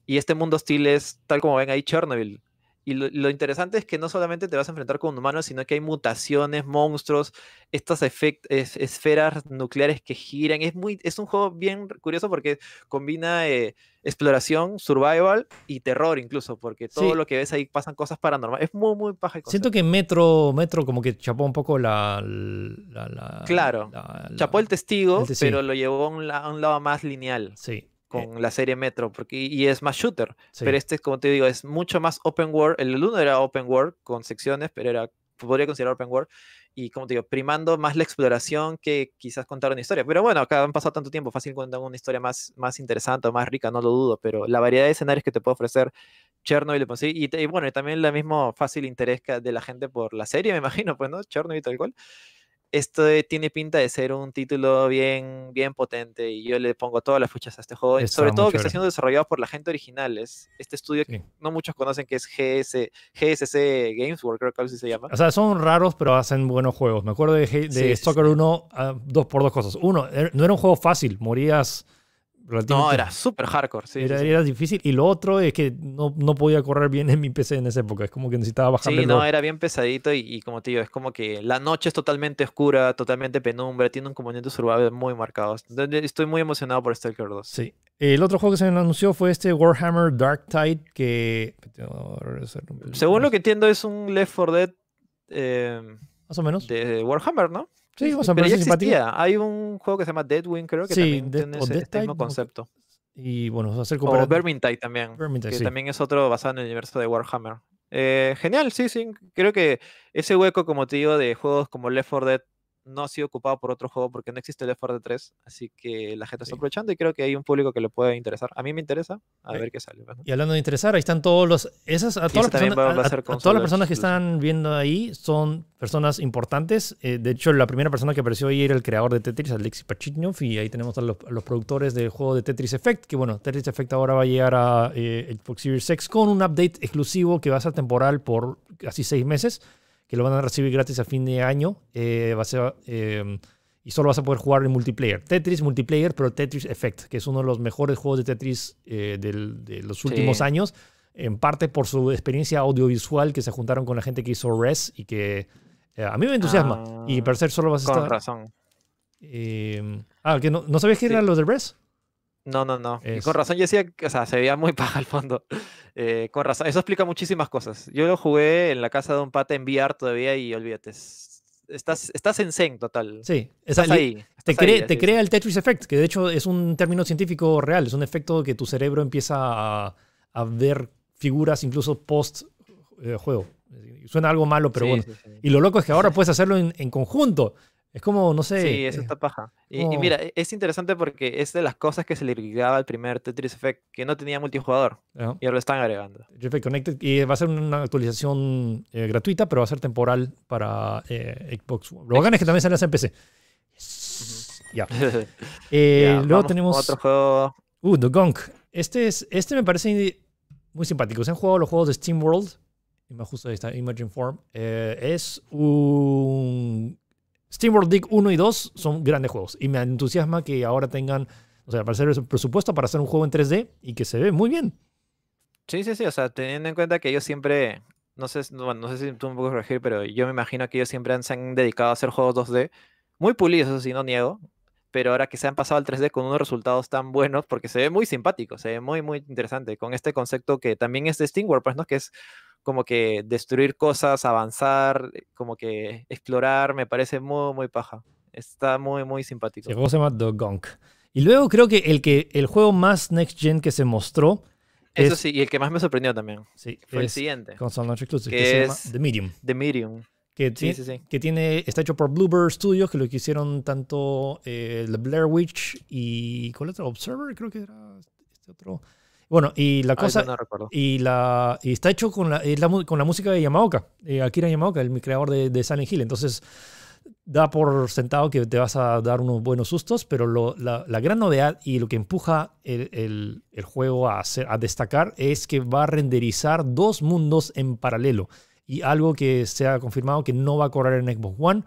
Y este mundo hostil es, tal como ven ahí, Chernobyl, y lo, interesante es que no solamente te vas a enfrentar con humanos, sino que hay mutaciones, monstruos, estas esferas nucleares que giran. Es, muy, es un juego bien curioso porque combina eh, exploración, survival y terror incluso, porque todo lo que ves ahí pasan cosas paranormales. Es muy, muy paja. Siento que Metro, Metro como que chapó un poco la... claro, chapó el testigo, pero lo llevó a un lado más lineal. Sí. Eh, con la serie Metro, porque y es más shooter, pero este, como te digo, es mucho más open world, el uno era open world con secciones, pero era, podría considerar open world, y como te digo, primando más la exploración que quizás contar una historia, pero bueno, acá han pasado tanto tiempo, fácil contar una historia más, más interesante o más rica, no lo dudo, pero la variedad de escenarios que te puede ofrecer Chernobyl, y, pues bueno, y también el mismo fácil interés de la gente por la serie, me imagino, pues, ¿no? Chernobyl tal cual esto tiene pinta de ser un título bien, bien potente y yo le pongo todas las fichas a este juego, sobre todo que está siendo desarrollado por la gente original, este estudio que no muchos conocen que es GS, GSC Games creo que así se llama. O sea, son raros pero hacen buenos juegos. Me acuerdo de, Stalker 1, ah, dos por dos cosas. Uno, er, no era un juego fácil, morías no, era súper hardcore, sí era, difícil. Y lo otro es que no, podía correr bien en mi PC en esa época. Es como que necesitaba bajarle. Sí, no, era bien pesadito y, como te digo, es como que la noche es totalmente oscura, totalmente penumbra, tiene un componente survival muy marcado. Estoy muy emocionado por Stalker 2. Sí. El otro juego que se me anunció fue este Warhammer Dark Tide, que... Según lo que entiendo es un Left 4 Dead... Eh, más o menos. De Warhammer, ¿no? Sí, o sea, pero ya Hay un juego que se llama Deadwing, creo que también tiene ese, este mismo concepto. Y bueno, O Vermintide también, que también es otro basado en el universo de Warhammer. Eh, genial, sí, sí. Creo que ese hueco, como te digo, de juegos como Left 4 Dead no ha sido ocupado por otro juego porque no existe Left 4 3, así que la gente está aprovechando y creo que hay un público que le puede interesar. A mí me interesa, a ver qué sale. Y hablando de interesar, ahí están todos los... Esas, a, todas las, personas, que están viendo ahí son personas importantes. Eh, de hecho, la primera persona que apareció ahí era el creador de Tetris, Alexi Pachitnov. y ahí tenemos a los, productores del juego de Tetris Effect, que bueno, Tetris Effect ahora va a llegar a eh, Xbox Series X con un update exclusivo que va a ser temporal por casi seis meses que lo van a recibir gratis a fin de año. Eh, eh, y solo vas a poder jugar en multiplayer. Tetris multiplayer, pero Tetris Effect, que es uno de los mejores juegos de Tetris eh, de los últimos años, en parte por su experiencia audiovisual que se juntaron con la gente que hizo Res y que a mí me entusiasma. y ah, per ser solo vas a estar... Con razón. ah, que no, ¿no sabías que los de Res? No, no, no. Y con razón yo decía, o sea, se veía muy paja al fondo. Eh, con razón, eso explica muchísimas cosas. Yo lo jugué en la casa de un pata en VR todavía y olvídate, estás, estás en Zen total. Sí, Te, crea, el Tetris Effect, que de hecho es un término científico real, es un efecto que tu cerebro empieza a, ver figuras incluso post eh, juego. Suena algo malo, pero bueno. Y lo loco es que ahora puedes hacerlo en conjunto. Es como, no sé. Sí, es eh, esta paja. Y, mira, e, es interesante porque es de las cosas que se le ligaba al primer Tetris Effect, que no tenía multijugador. Y ahora lo están agregando. Effect Connected. Y va a ser una actualización eh, gratuita, pero va a ser temporal para eh, Xbox One. Lo bacán es que también sale en PC. Ya. luego tenemos. Otro juego. Uh, The Gunk. Este, es, este me parece muy simpático. Se han jugado los juegos de Steam World. y Justo ahí está Imaging Form. es un SteamWorld Dig 1 y 2 son grandes juegos y me entusiasma que ahora tengan, o sea, el presupuesto para hacer un juego en 3D y que se ve muy bien. Sí, sí, sí, o sea, teniendo en cuenta que ellos siempre, no sé, no sé si tú me puedes corregir, pero yo me imagino que ellos siempre se han dedicado a hacer juegos 2D muy pulidos, eso sí, no niego, pero ahora que se han pasado al 3D con unos resultados tan buenos, porque se ve muy simpático, se ve muy, muy interesante con este concepto que también es de SteamWorld, pues, ¿no? Que es como que destruir cosas, avanzar, como que explorar, me parece muy, muy paja. Está muy, muy simpático. el juego se llama The Gunk. Y luego creo que el, que el juego más next gen que se mostró. Eso sí, y el que más me sorprendió también. Sí, fue el siguiente. Console Exclusive, que, que es se llama The Medium. The Medium. Que, sí, sí, sí. que, tiene, está hecho por Bluebird Studios, que lo que hicieron tanto eh, The Blair Witch y. ¿Cuál otro? Observer, creo que era este otro. Bueno, y la cosa. y, la, y está hecho con la, con la música de Yamaoka, aquí eh, Akira Yamaoka, el creador de, de Silent Hill. Entonces, da por sentado que te vas a dar unos buenos sustos, pero lo, la, gran novedad y lo que empuja el, el juego a, a destacar es que va a renderizar dos mundos en paralelo. Y algo que se ha confirmado que no va a correr en Xbox One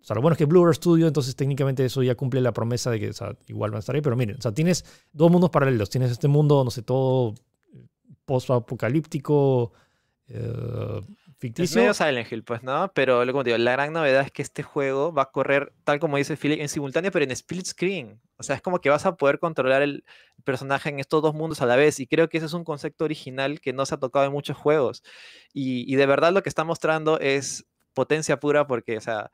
o sea, lo bueno es que Blue Studio, entonces técnicamente eso ya cumple la promesa de que o sea, igual van a estar ahí. Pero miren, o sea, tienes dos mundos paralelos. Tienes este mundo, no sé, todo post-apocalíptico, eh, ficticio. Es medio Silent Hill, pues, ¿no? Pero lo que digo, la gran novedad es que este juego va a correr, tal como dice Philip, en simultáneo, pero en split screen. O sea, es como que vas a poder controlar el personaje en estos dos mundos a la vez. Y creo que ese es un concepto original que no se ha tocado en muchos juegos. Y, y de verdad lo que está mostrando es potencia pura porque, o sea,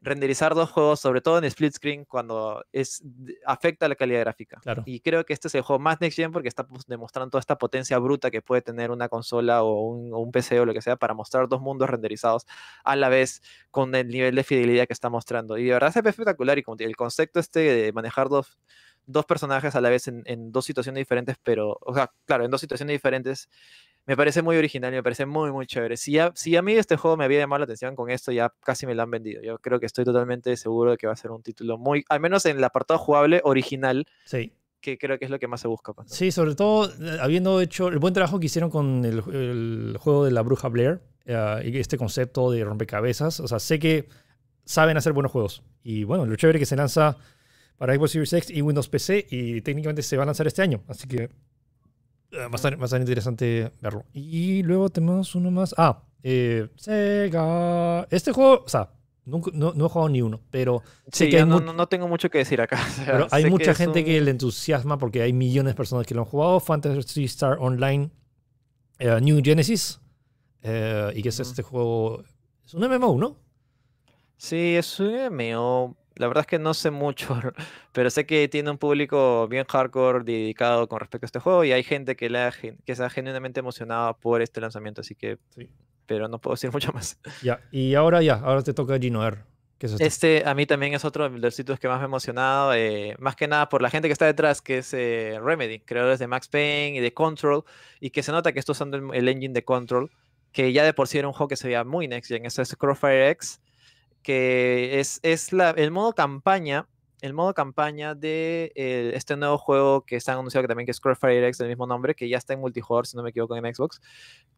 renderizar dos juegos, sobre todo en split screen, cuando es, afecta la calidad gráfica. Y creo que este es el juego más next gen porque está pues, demostrando toda esta potencia bruta que puede tener una consola o un, PC o lo que sea para mostrar dos mundos renderizados a la vez con el nivel de fidelidad que está mostrando. Y de verdad se ve espectacular y el concepto este de manejar dos, dos personajes a la vez en, en, dos situaciones diferentes, pero, o sea, claro, en dos situaciones diferentes me parece muy original me parece muy, muy chévere. Si a, mí este juego me había llamado la atención con esto, ya casi me lo han vendido. Yo creo que estoy totalmente seguro de que va a ser un título muy, al menos en el apartado jugable, original. Sí que creo que es lo que más se busca. Pues, sí, sobre todo eh, habiendo hecho el buen trabajo que hicieron con el, juego de la bruja Blair, eh, este concepto de rompecabezas. O sea, sé que saben hacer buenos juegos. Y bueno, lo chévere que se lanza para Xbox Series X y Windows PC y técnicamente se va a lanzar este año. Así que Va eh, a, interesante verlo. Y luego tenemos uno más. Ah, eh, Sega. Este juego, o sea, no, no, he jugado ni uno, pero sí, que no, tengo mucho que decir acá. pero hay mucha gente que le entusiasma porque hay millones de personas que lo han jugado. Fantasy Star Online eh, New Genesis. y que es este juego. Es un MMO, ¿no? Sí, es un MMO la verdad es que no sé mucho, pero sé que tiene un público bien hardcore dedicado con respecto a este juego y hay gente que, la, que está genuinamente emocionada por este lanzamiento, así que... Pero no puedo decir mucho más. Ya, y ahora ya, ahora te toca Ginoer. este? a mí también es otro de los sitios que más me ha emocionado, eh, más que nada por la gente que está detrás, que es eh, Remedy, creadores de Max Payne y de Control, y que se nota que está usando el, engine de Control, que ya de por sí era un juego que se veía muy next gen, eso es Crossfire X, que es, es la, el modo campaña, el modo campaña de eh, este nuevo juego que están anunciando que también que es Crossfire X del mismo nombre, que ya está en multijugador, si no me equivoco, en Xbox,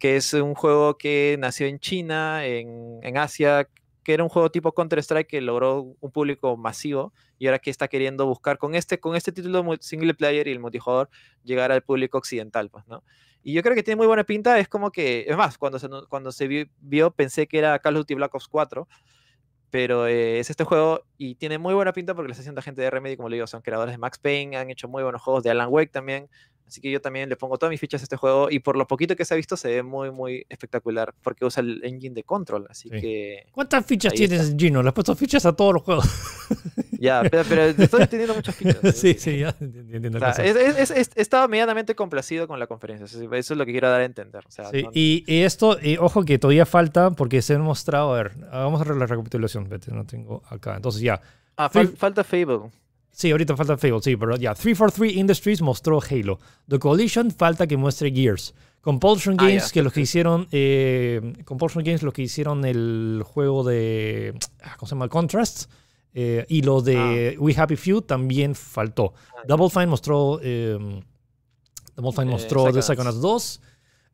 que es un juego que nació en China, en, en Asia, que era un juego tipo Counter-Strike que logró un público masivo y ahora que está queriendo buscar con este, con este título single player y el multijugador llegar al público occidental, pues, ¿no? Y yo creo que tiene muy buena pinta, es como que, es más, cuando se, cuando se vio, vio pensé que era Call of Duty Black Ops 4, pero eh, es este juego y tiene muy buena pinta porque lo está haciendo gente de Remedy, como le digo, son creadores de Max Payne, han hecho muy buenos juegos de Alan Wake también. Así que yo también le pongo todas mis fichas a este juego y por lo poquito que se ha visto se ve muy, muy espectacular porque usa el engine de control. Así que... ¿Cuántas fichas tienes, Gino? Le has puesto fichas a todos los juegos. Ya, pero, estoy entendiendo muchas sí, sí, ya entiendo. estaba medianamente complacido con la conferencia. Eso es lo que quiero dar a entender. sí, y, esto, ojo que todavía falta porque se han mostrado. A ver, vamos a ver la recapitulación. no tengo acá. Entonces ya. Ah, falta Fable. Sí, ahorita falta Fable, sí, pero ya. 343 Industries mostró Halo. The Coalition falta que muestre Gears. Compulsion ah, Games, que los que hicieron. Eh, Compulsion Games, los que hicieron el juego de. Ah, ¿Cómo se llama? Contrast eh, y lo de ah. We Happy Few también faltó. Ah, Double Fine mostró, em, Double Fine eh, mostró The Psychonauts 2.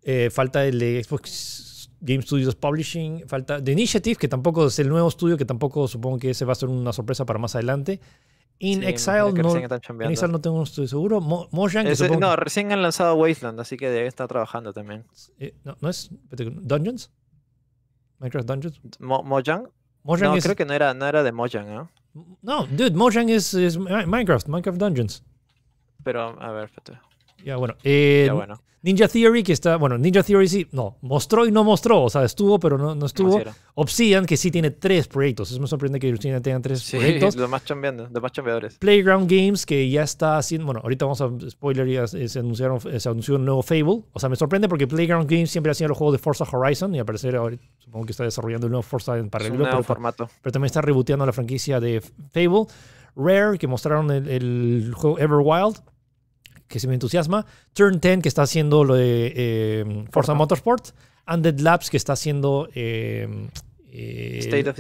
Eh, falta el de Xbox Game Studios Publishing. Falta The Initiative, que tampoco es el nuevo estudio, que tampoco supongo que ese va a ser una sorpresa para más adelante. In, Exile, no, In Exile no tengo estoy seguro. Mojang, no, recién han lanzado Wasteland, así que debe estar trabajando también. No, no, es Dungeons? Minecraft Dungeons? Mojang? no, creo que no era, no era de Mojang, ¿no? No, dude, Mojang es, is Minecraft, Minecraft Dungeons. Pero, a ver, espérate. Ya bueno. Eh, Ninja Theory, que está. Bueno, Ninja Theory sí, no, mostró y no mostró. O sea, estuvo, pero no, no estuvo. Obsidian, que sí tiene tres proyectos. Eso me sorprende que Obsidian tenga tres proyectos. Los más los más chambeadores. Playground Games, que ya está haciendo. Bueno, ahorita vamos a spoiler, ya se, anunciaron, eh, se anunció un nuevo Fable. O sea, me sorprende porque Playground Games siempre hacía los juegos de Forza Horizon y aparecer parecer ahora supongo que está desarrollando el nuevo Forza en paralelo. nuevo pero, formato. Pero también está rebooteando la franquicia de Fable. Rare, que mostraron el, el juego Everwild que se me entusiasma, Turn 10, que está haciendo lo de em, Forza Motorsport, Undead Labs, que está haciendo em, eh, State of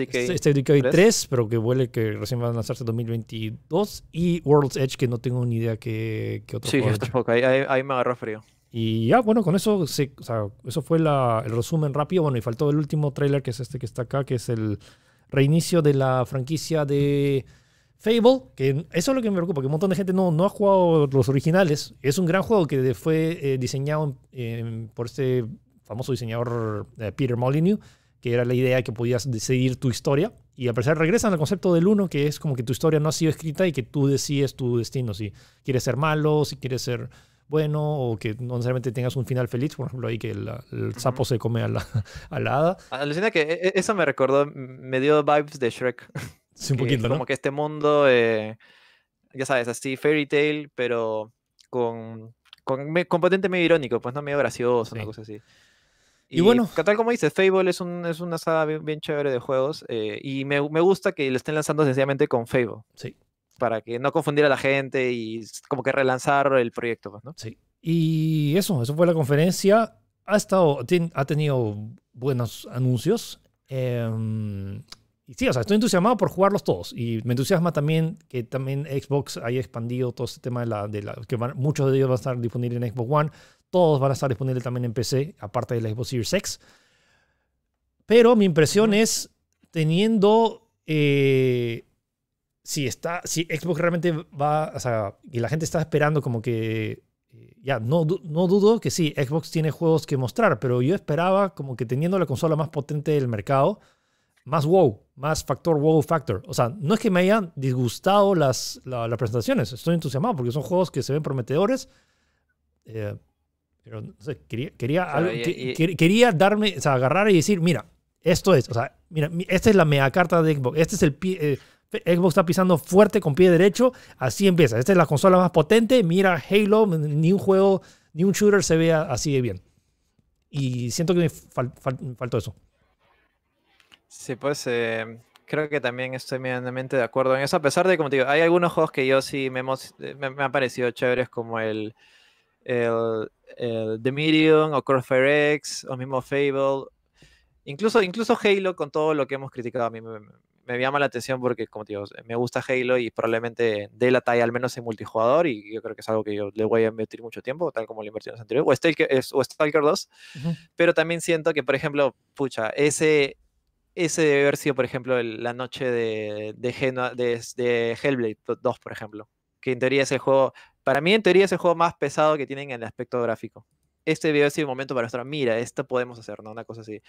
Decay, 3. pero que huele que recién va a lanzarse 2022, y World's Edge, que no tengo ni idea qué, qué otro Sí, juego tampoco, ahí, me agarró frío. Y ya, bueno, con eso, o sea, eso fue el resumen rápido. Bueno, y faltó el último trailer, que es este que está acá, que es el reinicio de la franquicia de Fable, que eso es lo que me preocupa, que un montón de gente no, no ha jugado los originales. Es un gran juego que fue eh, diseñado por este famoso diseñador eh, Peter Molyneux, que era la idea que podías decidir tu historia. Y a pesar regresan al concepto del uno, que es como que tu historia no ha sido escrita y que tú decides tu destino, si quieres ser malo, si quieres ser bueno o que no necesariamente tengas un final feliz, por ejemplo, ahí que el, sapo se come a la, a la hada. Alucina que e, e, eso me recordó, me dio vibes de Shrek. Sí, un poquito, Como que este mundo, ya sabes, así fairy tale, pero con, con, potente medio irónico, pues no medio gracioso, una cosa así. Y, bueno. Tal como dices, Fable es, un, es una saga bien, bien chévere de juegos. Eh, y me, me, gusta que lo estén lanzando sencillamente con Fable. Sí. Para que no confundir a la gente y como que relanzar el proyecto, pues, ¿no? Sí. Y eso, eso fue la conferencia. Ha, estado, ha tenido buenos anuncios. Eh, y sí, o sea, estoy entusiasmado por jugarlos todos. Y me entusiasma también que también Xbox haya expandido todo este tema de la... De la que muchos de ellos van a estar disponibles en Xbox One. Todos van a estar disponibles también en PC, aparte de la Xbox Series X. Pero mi impresión es, teniendo... Eh, si, está, si Xbox realmente va... O sea, y la gente está esperando como que... Eh, ya, no, no dudo que sí, Xbox tiene juegos que mostrar, pero yo esperaba como que teniendo la consola más potente del mercado, más wow, más factor wow factor. O sea, no es que me hayan disgustado las, las presentaciones, estoy entusiasmado porque son juegos que se ven prometedores. Eh, pero no sé, quería, quería, quería darme, o sea, agarrar y decir, mira, esto es, o sea, mira, esta es la mega carta de Xbox, este es el eh, Xbox está pisando fuerte con pie derecho, así empieza. Esta es la consola más potente, mira Halo, ni un juego, ni un shooter se vea así de bien. Y siento que me faltó eso. Sí, pues eh, creo que también estoy medianamente de acuerdo en eso, a pesar de, como te digo, hay algunos juegos que yo sí me, hemos, eh, me, me han parecido chéveres como el, el, el, The Medium o Crossfire X o mismo Fable. Incluso, incluso Halo, con todo lo que hemos criticado, a mí me, llama la atención porque, como te digo, me gusta Halo y probablemente dé la talla al menos en multijugador y yo creo que es algo que yo le voy a invertir mucho tiempo, tal como le invertí en los anteriores, o Stalker, o 2, pero también siento que, por ejemplo, pucha, ese, ese debe haber sido, por ejemplo, la noche de, Hellblade 2, por ejemplo. Que en teoría es el juego, para mí en teoría es el juego más pesado que tienen en el aspecto gráfico. Este haber sido el momento para mostrar, mira, esto podemos hacer, ¿no? Una cosa así.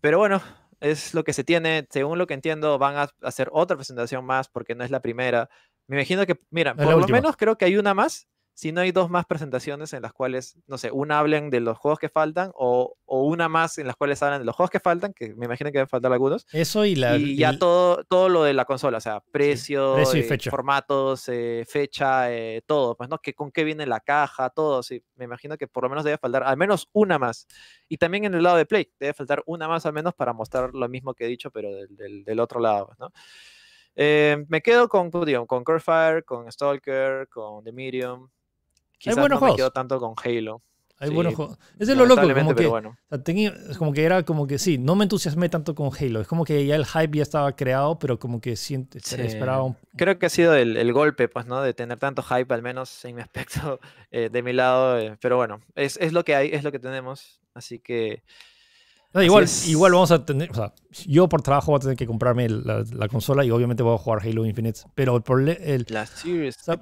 Pero bueno, es lo que se tiene. Según lo que entiendo, van a hacer otra presentación más porque no es la primera. Me imagino que, mira, por lo menos creo que hay una más si no hay dos más presentaciones en las cuales, no sé, una hablen de los juegos que faltan o, una más en las cuales hablan de los juegos que faltan, que me imagino que deben faltar algunos. Eso y la... Y, ya todo, todo lo de la consola, o sea, precio, eh, formatos, eh, fecha, eh, todo, pues, ¿no? Que, con qué viene la caja, todo, sí. Me imagino que por lo menos debe faltar al menos una más. Y también en el lado de Play, debe faltar una más al menos para mostrar lo mismo que he dicho, pero del, otro lado, pues, ¿no? me quedo con, pues, digamos, con Curfire, con Stalker, con The Medium, hay buenos no me quedo tanto con Halo. Hay buenos juegos. es lo loco, como que, bueno. tenía, como que era como que sí, no me entusiasmé tanto con Halo. Es como que ya el hype ya estaba creado, pero como que siente, esperaba un... Creo que ha sido el, golpe, pues, ¿no? De tener tanto hype, al menos en mi aspecto, eh, de mi lado. Eh, pero bueno, es, es, lo que hay, es lo que tenemos. Así que igual, igual vamos a tener, o sea, yo por trabajo voy a tener que comprarme la, consola y obviamente voy a jugar Halo Infinite, pero el, el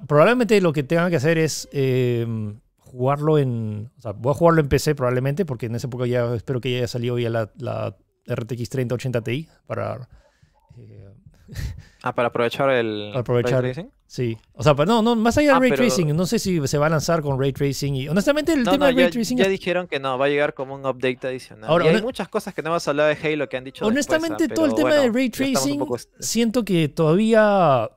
probablemente lo que tengan que hacer es eh, jugarlo en, o sea, voy a jugarlo en PC probablemente porque en esa época ya espero que ya haya salido ya la, la RTX 3080 Ti para... Eh, Ah, para aprovechar el aprovechar, ray tracing. Sí. O sea, pues, no, no, más allá del ah, ray tracing, no sé si se va a lanzar con ray tracing. Y honestamente, el tema de ray tracing. Ya dijeron que no, va a llegar como un update adicional. Ahora, hay muchas cosas que no hemos hablado de Halo que han dicho. Honestamente, ah, todo el tema de ray tracing, siento que todavía.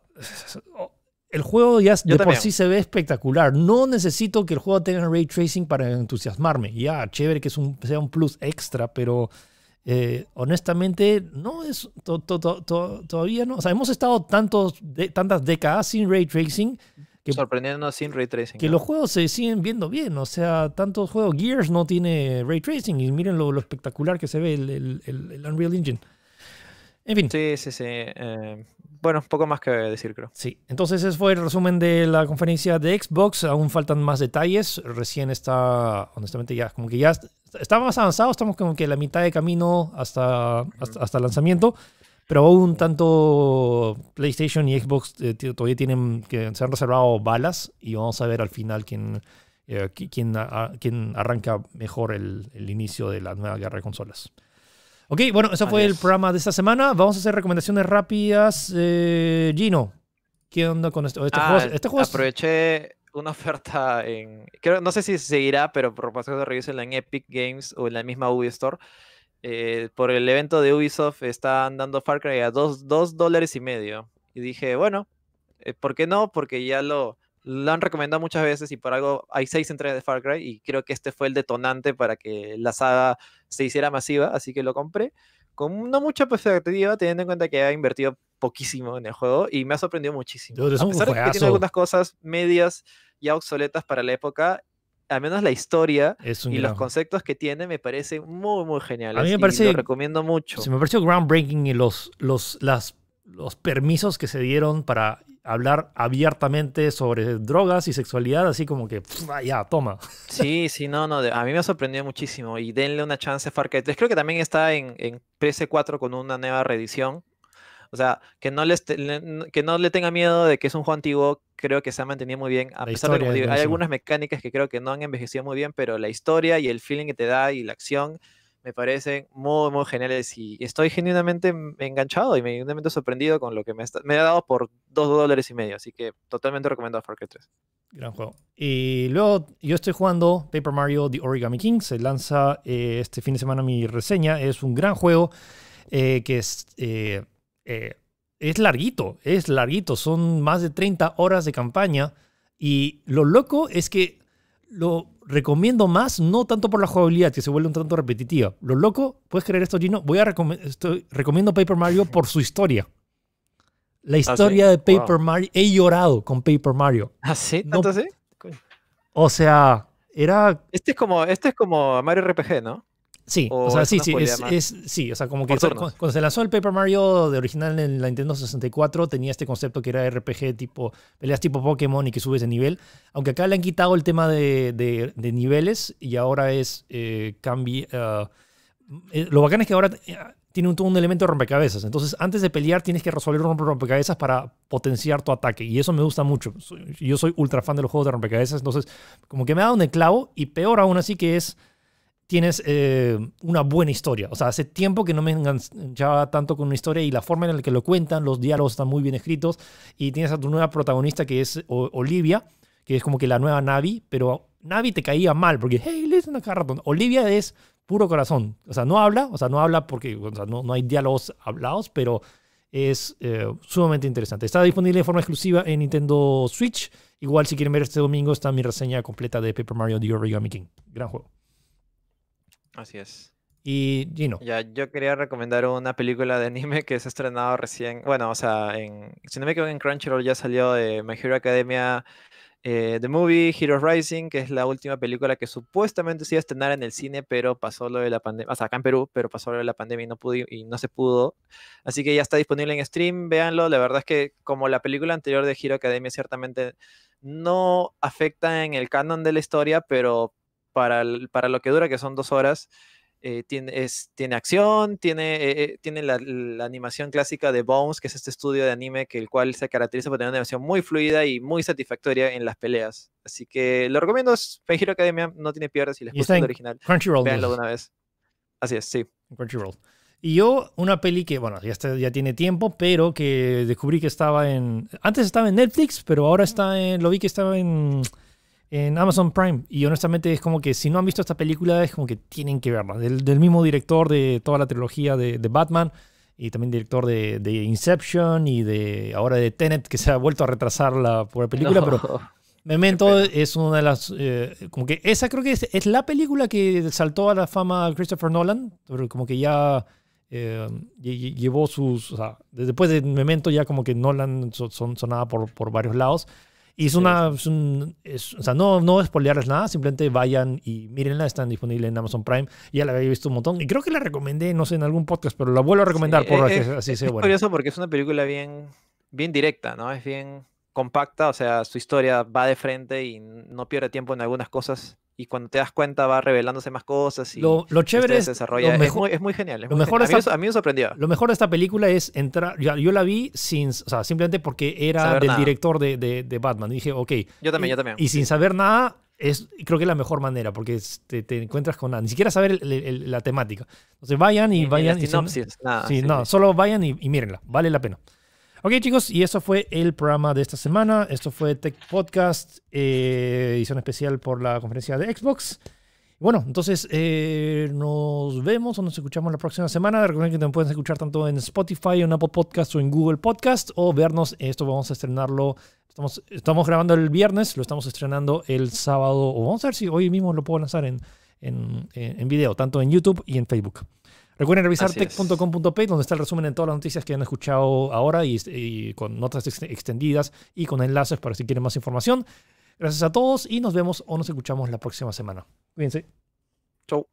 El juego ya de por sí se ve espectacular. No necesito que el juego tenga ray tracing para entusiasmarme. Ya, chévere que es sea un plus extra, pero eh, honestamente, no es todavía no. O sea, hemos estado tantos, tantas décadas sin ray tracing. Que, Sorprendiéndonos sin ray tracing. Que los juegos se siguen viendo bien. O sea, tantos juegos. Gears no tiene ray tracing. Y miren lo, espectacular que se ve el, el, Unreal Engine. En fin. Sí, sí, sí. Eh, bueno, poco más que decir, creo. Sí. Entonces, ese fue el resumen de la conferencia de Xbox. Aún faltan más detalles. Recién está, honestamente, ya como que ya Está más avanzado, estamos como que la mitad de camino hasta, hasta, el lanzamiento, pero aún tanto PlayStation y Xbox eh, todavía tienen que se han reservado balas y vamos a ver al final quién, eh, quién, quién, arranca mejor el, el, inicio de la nueva guerra de consolas. Ok, bueno, ese fue el programa de esta semana. Vamos a hacer recomendaciones rápidas. Eh, Gino, ¿qué onda con este, ah, este, juego? Este juego aproveché, una oferta en. no sé si seguirá, pero por de reviso en Epic Games o en la misma Ubisoft Store. Eh, por el evento de Ubisoft están dando Far Cry a 2 dólares y medio. Y dije, bueno, eh, ¿por qué no? Porque ya lo, lo han recomendado muchas veces y por algo hay seis entregas de Far Cry y creo que este fue el detonante para que la saga se hiciera masiva, así que lo compré con no mucha perspectiva, teniendo en cuenta que ha invertido poquísimo en el juego y me ha sorprendido muchísimo. a pesar de que tiene algunas cosas medias y obsoletas para la época, al menos la historia y los conceptos que tiene me parece muy, muy genial. A mí me parece. Y lo recomiendo mucho. me pareció groundbreaking y los, los, las, los permisos que se dieron para hablar abiertamente sobre drogas y sexualidad, así como que, vaya ah, ya, toma. Sí, sí, no, no, a mí me ha sorprendido muchísimo y denle una chance a Far Cry 3. Creo que también está en, en PS4 con una nueva reedición o sea, que no, le, que no le tenga miedo de que es un juego antiguo, creo que se ha mantenido muy bien. A pesar de que hay algunas mecánicas que creo que no han envejecido muy bien, pero la historia y el feeling que te da y la acción me parecen muy, muy geniales y estoy genuinamente enganchado y genuinamente sorprendido con lo que me, ha dado por dos dólares y medio. Así que totalmente a Far Cry 3. Gran juego. Y luego yo estoy jugando Paper Mario The Origami King. Se lanza eh, este fin de semana mi reseña. Es un gran juego eh, que es... Eh, eh, es larguito, es larguito, son más de 30 horas de campaña y lo loco es que lo recomiendo más, no tanto por la jugabilidad, que se vuelve un tanto repetitiva. Lo loco, puedes creer esto, Gino, voy a estoy, recomiendo Paper Mario por su historia. La ¿Ah, historia de Paper Mario, he llorado con Paper Mario. ¿Ah, sí? O sea, era... Este es como, este es como Mario RPG, ¿no? Sí, o, sea, sí, sí, es, sí, o sea, como que cuando se lanzó el Paper Mario de original en la Nintendo 64 tenía este concepto que era RPG tipo, peleas tipo Pokémon y que subes de nivel, aunque acá le han quitado el tema de, de, niveles y ahora es eh, cambia, ah, eh, lo bacán es que ahora eh, tiene un, un elemento de rompecabezas, entonces antes de pelear tienes que resolver un rompecabezas para potenciar tu ataque y eso me gusta mucho, yo soy ultra fan de los juegos de rompecabezas, entonces como que me ha dado un clavo y peor aún así que es tienes eh, una buena historia. O sea, hace tiempo que no me enganchaba tanto con una historia y la forma en la que lo cuentan, los diálogos están muy bien escritos y tienes a tu nueva protagonista que es Olivia, que es como que la nueva Navi, pero Navi te caía mal porque, hey, una una ratón. Olivia es puro corazón. O sea, no habla, o sea, no habla porque no, hay diálogos hablados, pero es eh, sumamente interesante. Está disponible de forma exclusiva en Nintendo Switch. Igual si quieren ver este domingo está mi reseña completa de Paper Mario The Origami King. Gran juego. Así es. Y Gino. Ya, yo quería recomendar una película de anime que se ha estrenado recién. Bueno, o sea, en, si no me equivoco, en Crunchyroll ya salió de My Hero Academia eh, The Movie Hero Rising, que es la última película que supuestamente se iba a estrenar en el cine, pero pasó lo de la pandemia, o sea, acá en Perú, pero pasó lo de la pandemia y no, pudo, y no se pudo. Así que ya está disponible en stream, véanlo. La verdad es que, como la película anterior de Hero Academia, ciertamente no afecta en el canon de la historia, pero para, lo que dura, que son dos horas. Eh, tiene, tiene, acción, tiene, eh, eh, tiene la, animación clásica de Bones, que es este estudio de anime que el cual se caracteriza por tener una animación muy fluida y muy satisfactoria en las peleas. Así que lo recomiendo, es Academia, no tiene pierdas y les gusta el original. Crunchyroll. veanlo de una vez. Así es, sí. Crunchyroll. Y yo, una peli que, bueno, ya, ya tiene tiempo, pero que descubrí que estaba en... Antes estaba en Netflix, pero ahora está en... Lo vi que estaba en en Amazon Prime. Y honestamente es como que si no han visto esta película, es como que tienen que verla. Del, mismo director de toda la trilogía de, Batman y también director de, Inception y de ahora de Tenet, que se ha vuelto a retrasar la, película, pero Memento es una de las. Eh, como que esa creo que es, la película que saltó a la fama Christopher Nolan, pero como que ya eh, llevó sus. después de Memento, ya como que Nolan son, sonaba por, por varios lados. Y es una. o sea, no, no espolearles nada, simplemente vayan y mírenla, están disponible en Amazon Prime. Ya la había visto un montón. Y creo que la recomendé, no sé, en algún podcast, pero la vuelvo a recomendar por eh, eh, así bueno. Es curioso porque es una película bien, bien directa, ¿no? Es bien compacta, o sea, su historia va de frente y no pierde tiempo en algunas cosas y cuando te das cuenta va revelándose más cosas y lo, lo chévere es, muy, es, muy, genial. lo mejor a, mí, me sorprendió. Lo mejor de esta película es entrar. Yo, la vi sin, o sea, simplemente porque era del director de, de, de, Batman. Y dije, ok. Yo también, y, yo también. Y sin saber nada, es, creo que es la mejor manera porque te, te encuentras con nada. Ni siquiera saber la temática. Entonces vayan y, vayan. Y sinopsis, nada, sí, no, solo vayan y, y mírenla. Vale la pena. Ok chicos, y eso fue el programa de esta semana. Esto fue Tech Podcast, eh, edición especial por la conferencia de Xbox. Bueno, entonces eh, nos vemos o nos escuchamos la próxima semana. Recuerden que te pueden escuchar tanto en Spotify, en Apple Podcast o en Google Podcast o vernos. Esto vamos a estrenarlo. Estamos, estamos grabando el viernes, lo estamos estrenando el sábado. O vamos a ver si hoy mismo lo puedo lanzar en video, tanto en YouTube y en Facebook. Recuerden revisar tech.com.pe donde está el resumen de todas las noticias que han escuchado ahora y, con notas extendidas y con enlaces para si quieren más información. Gracias a todos y nos vemos o nos escuchamos la próxima semana. Cuídense. Chau.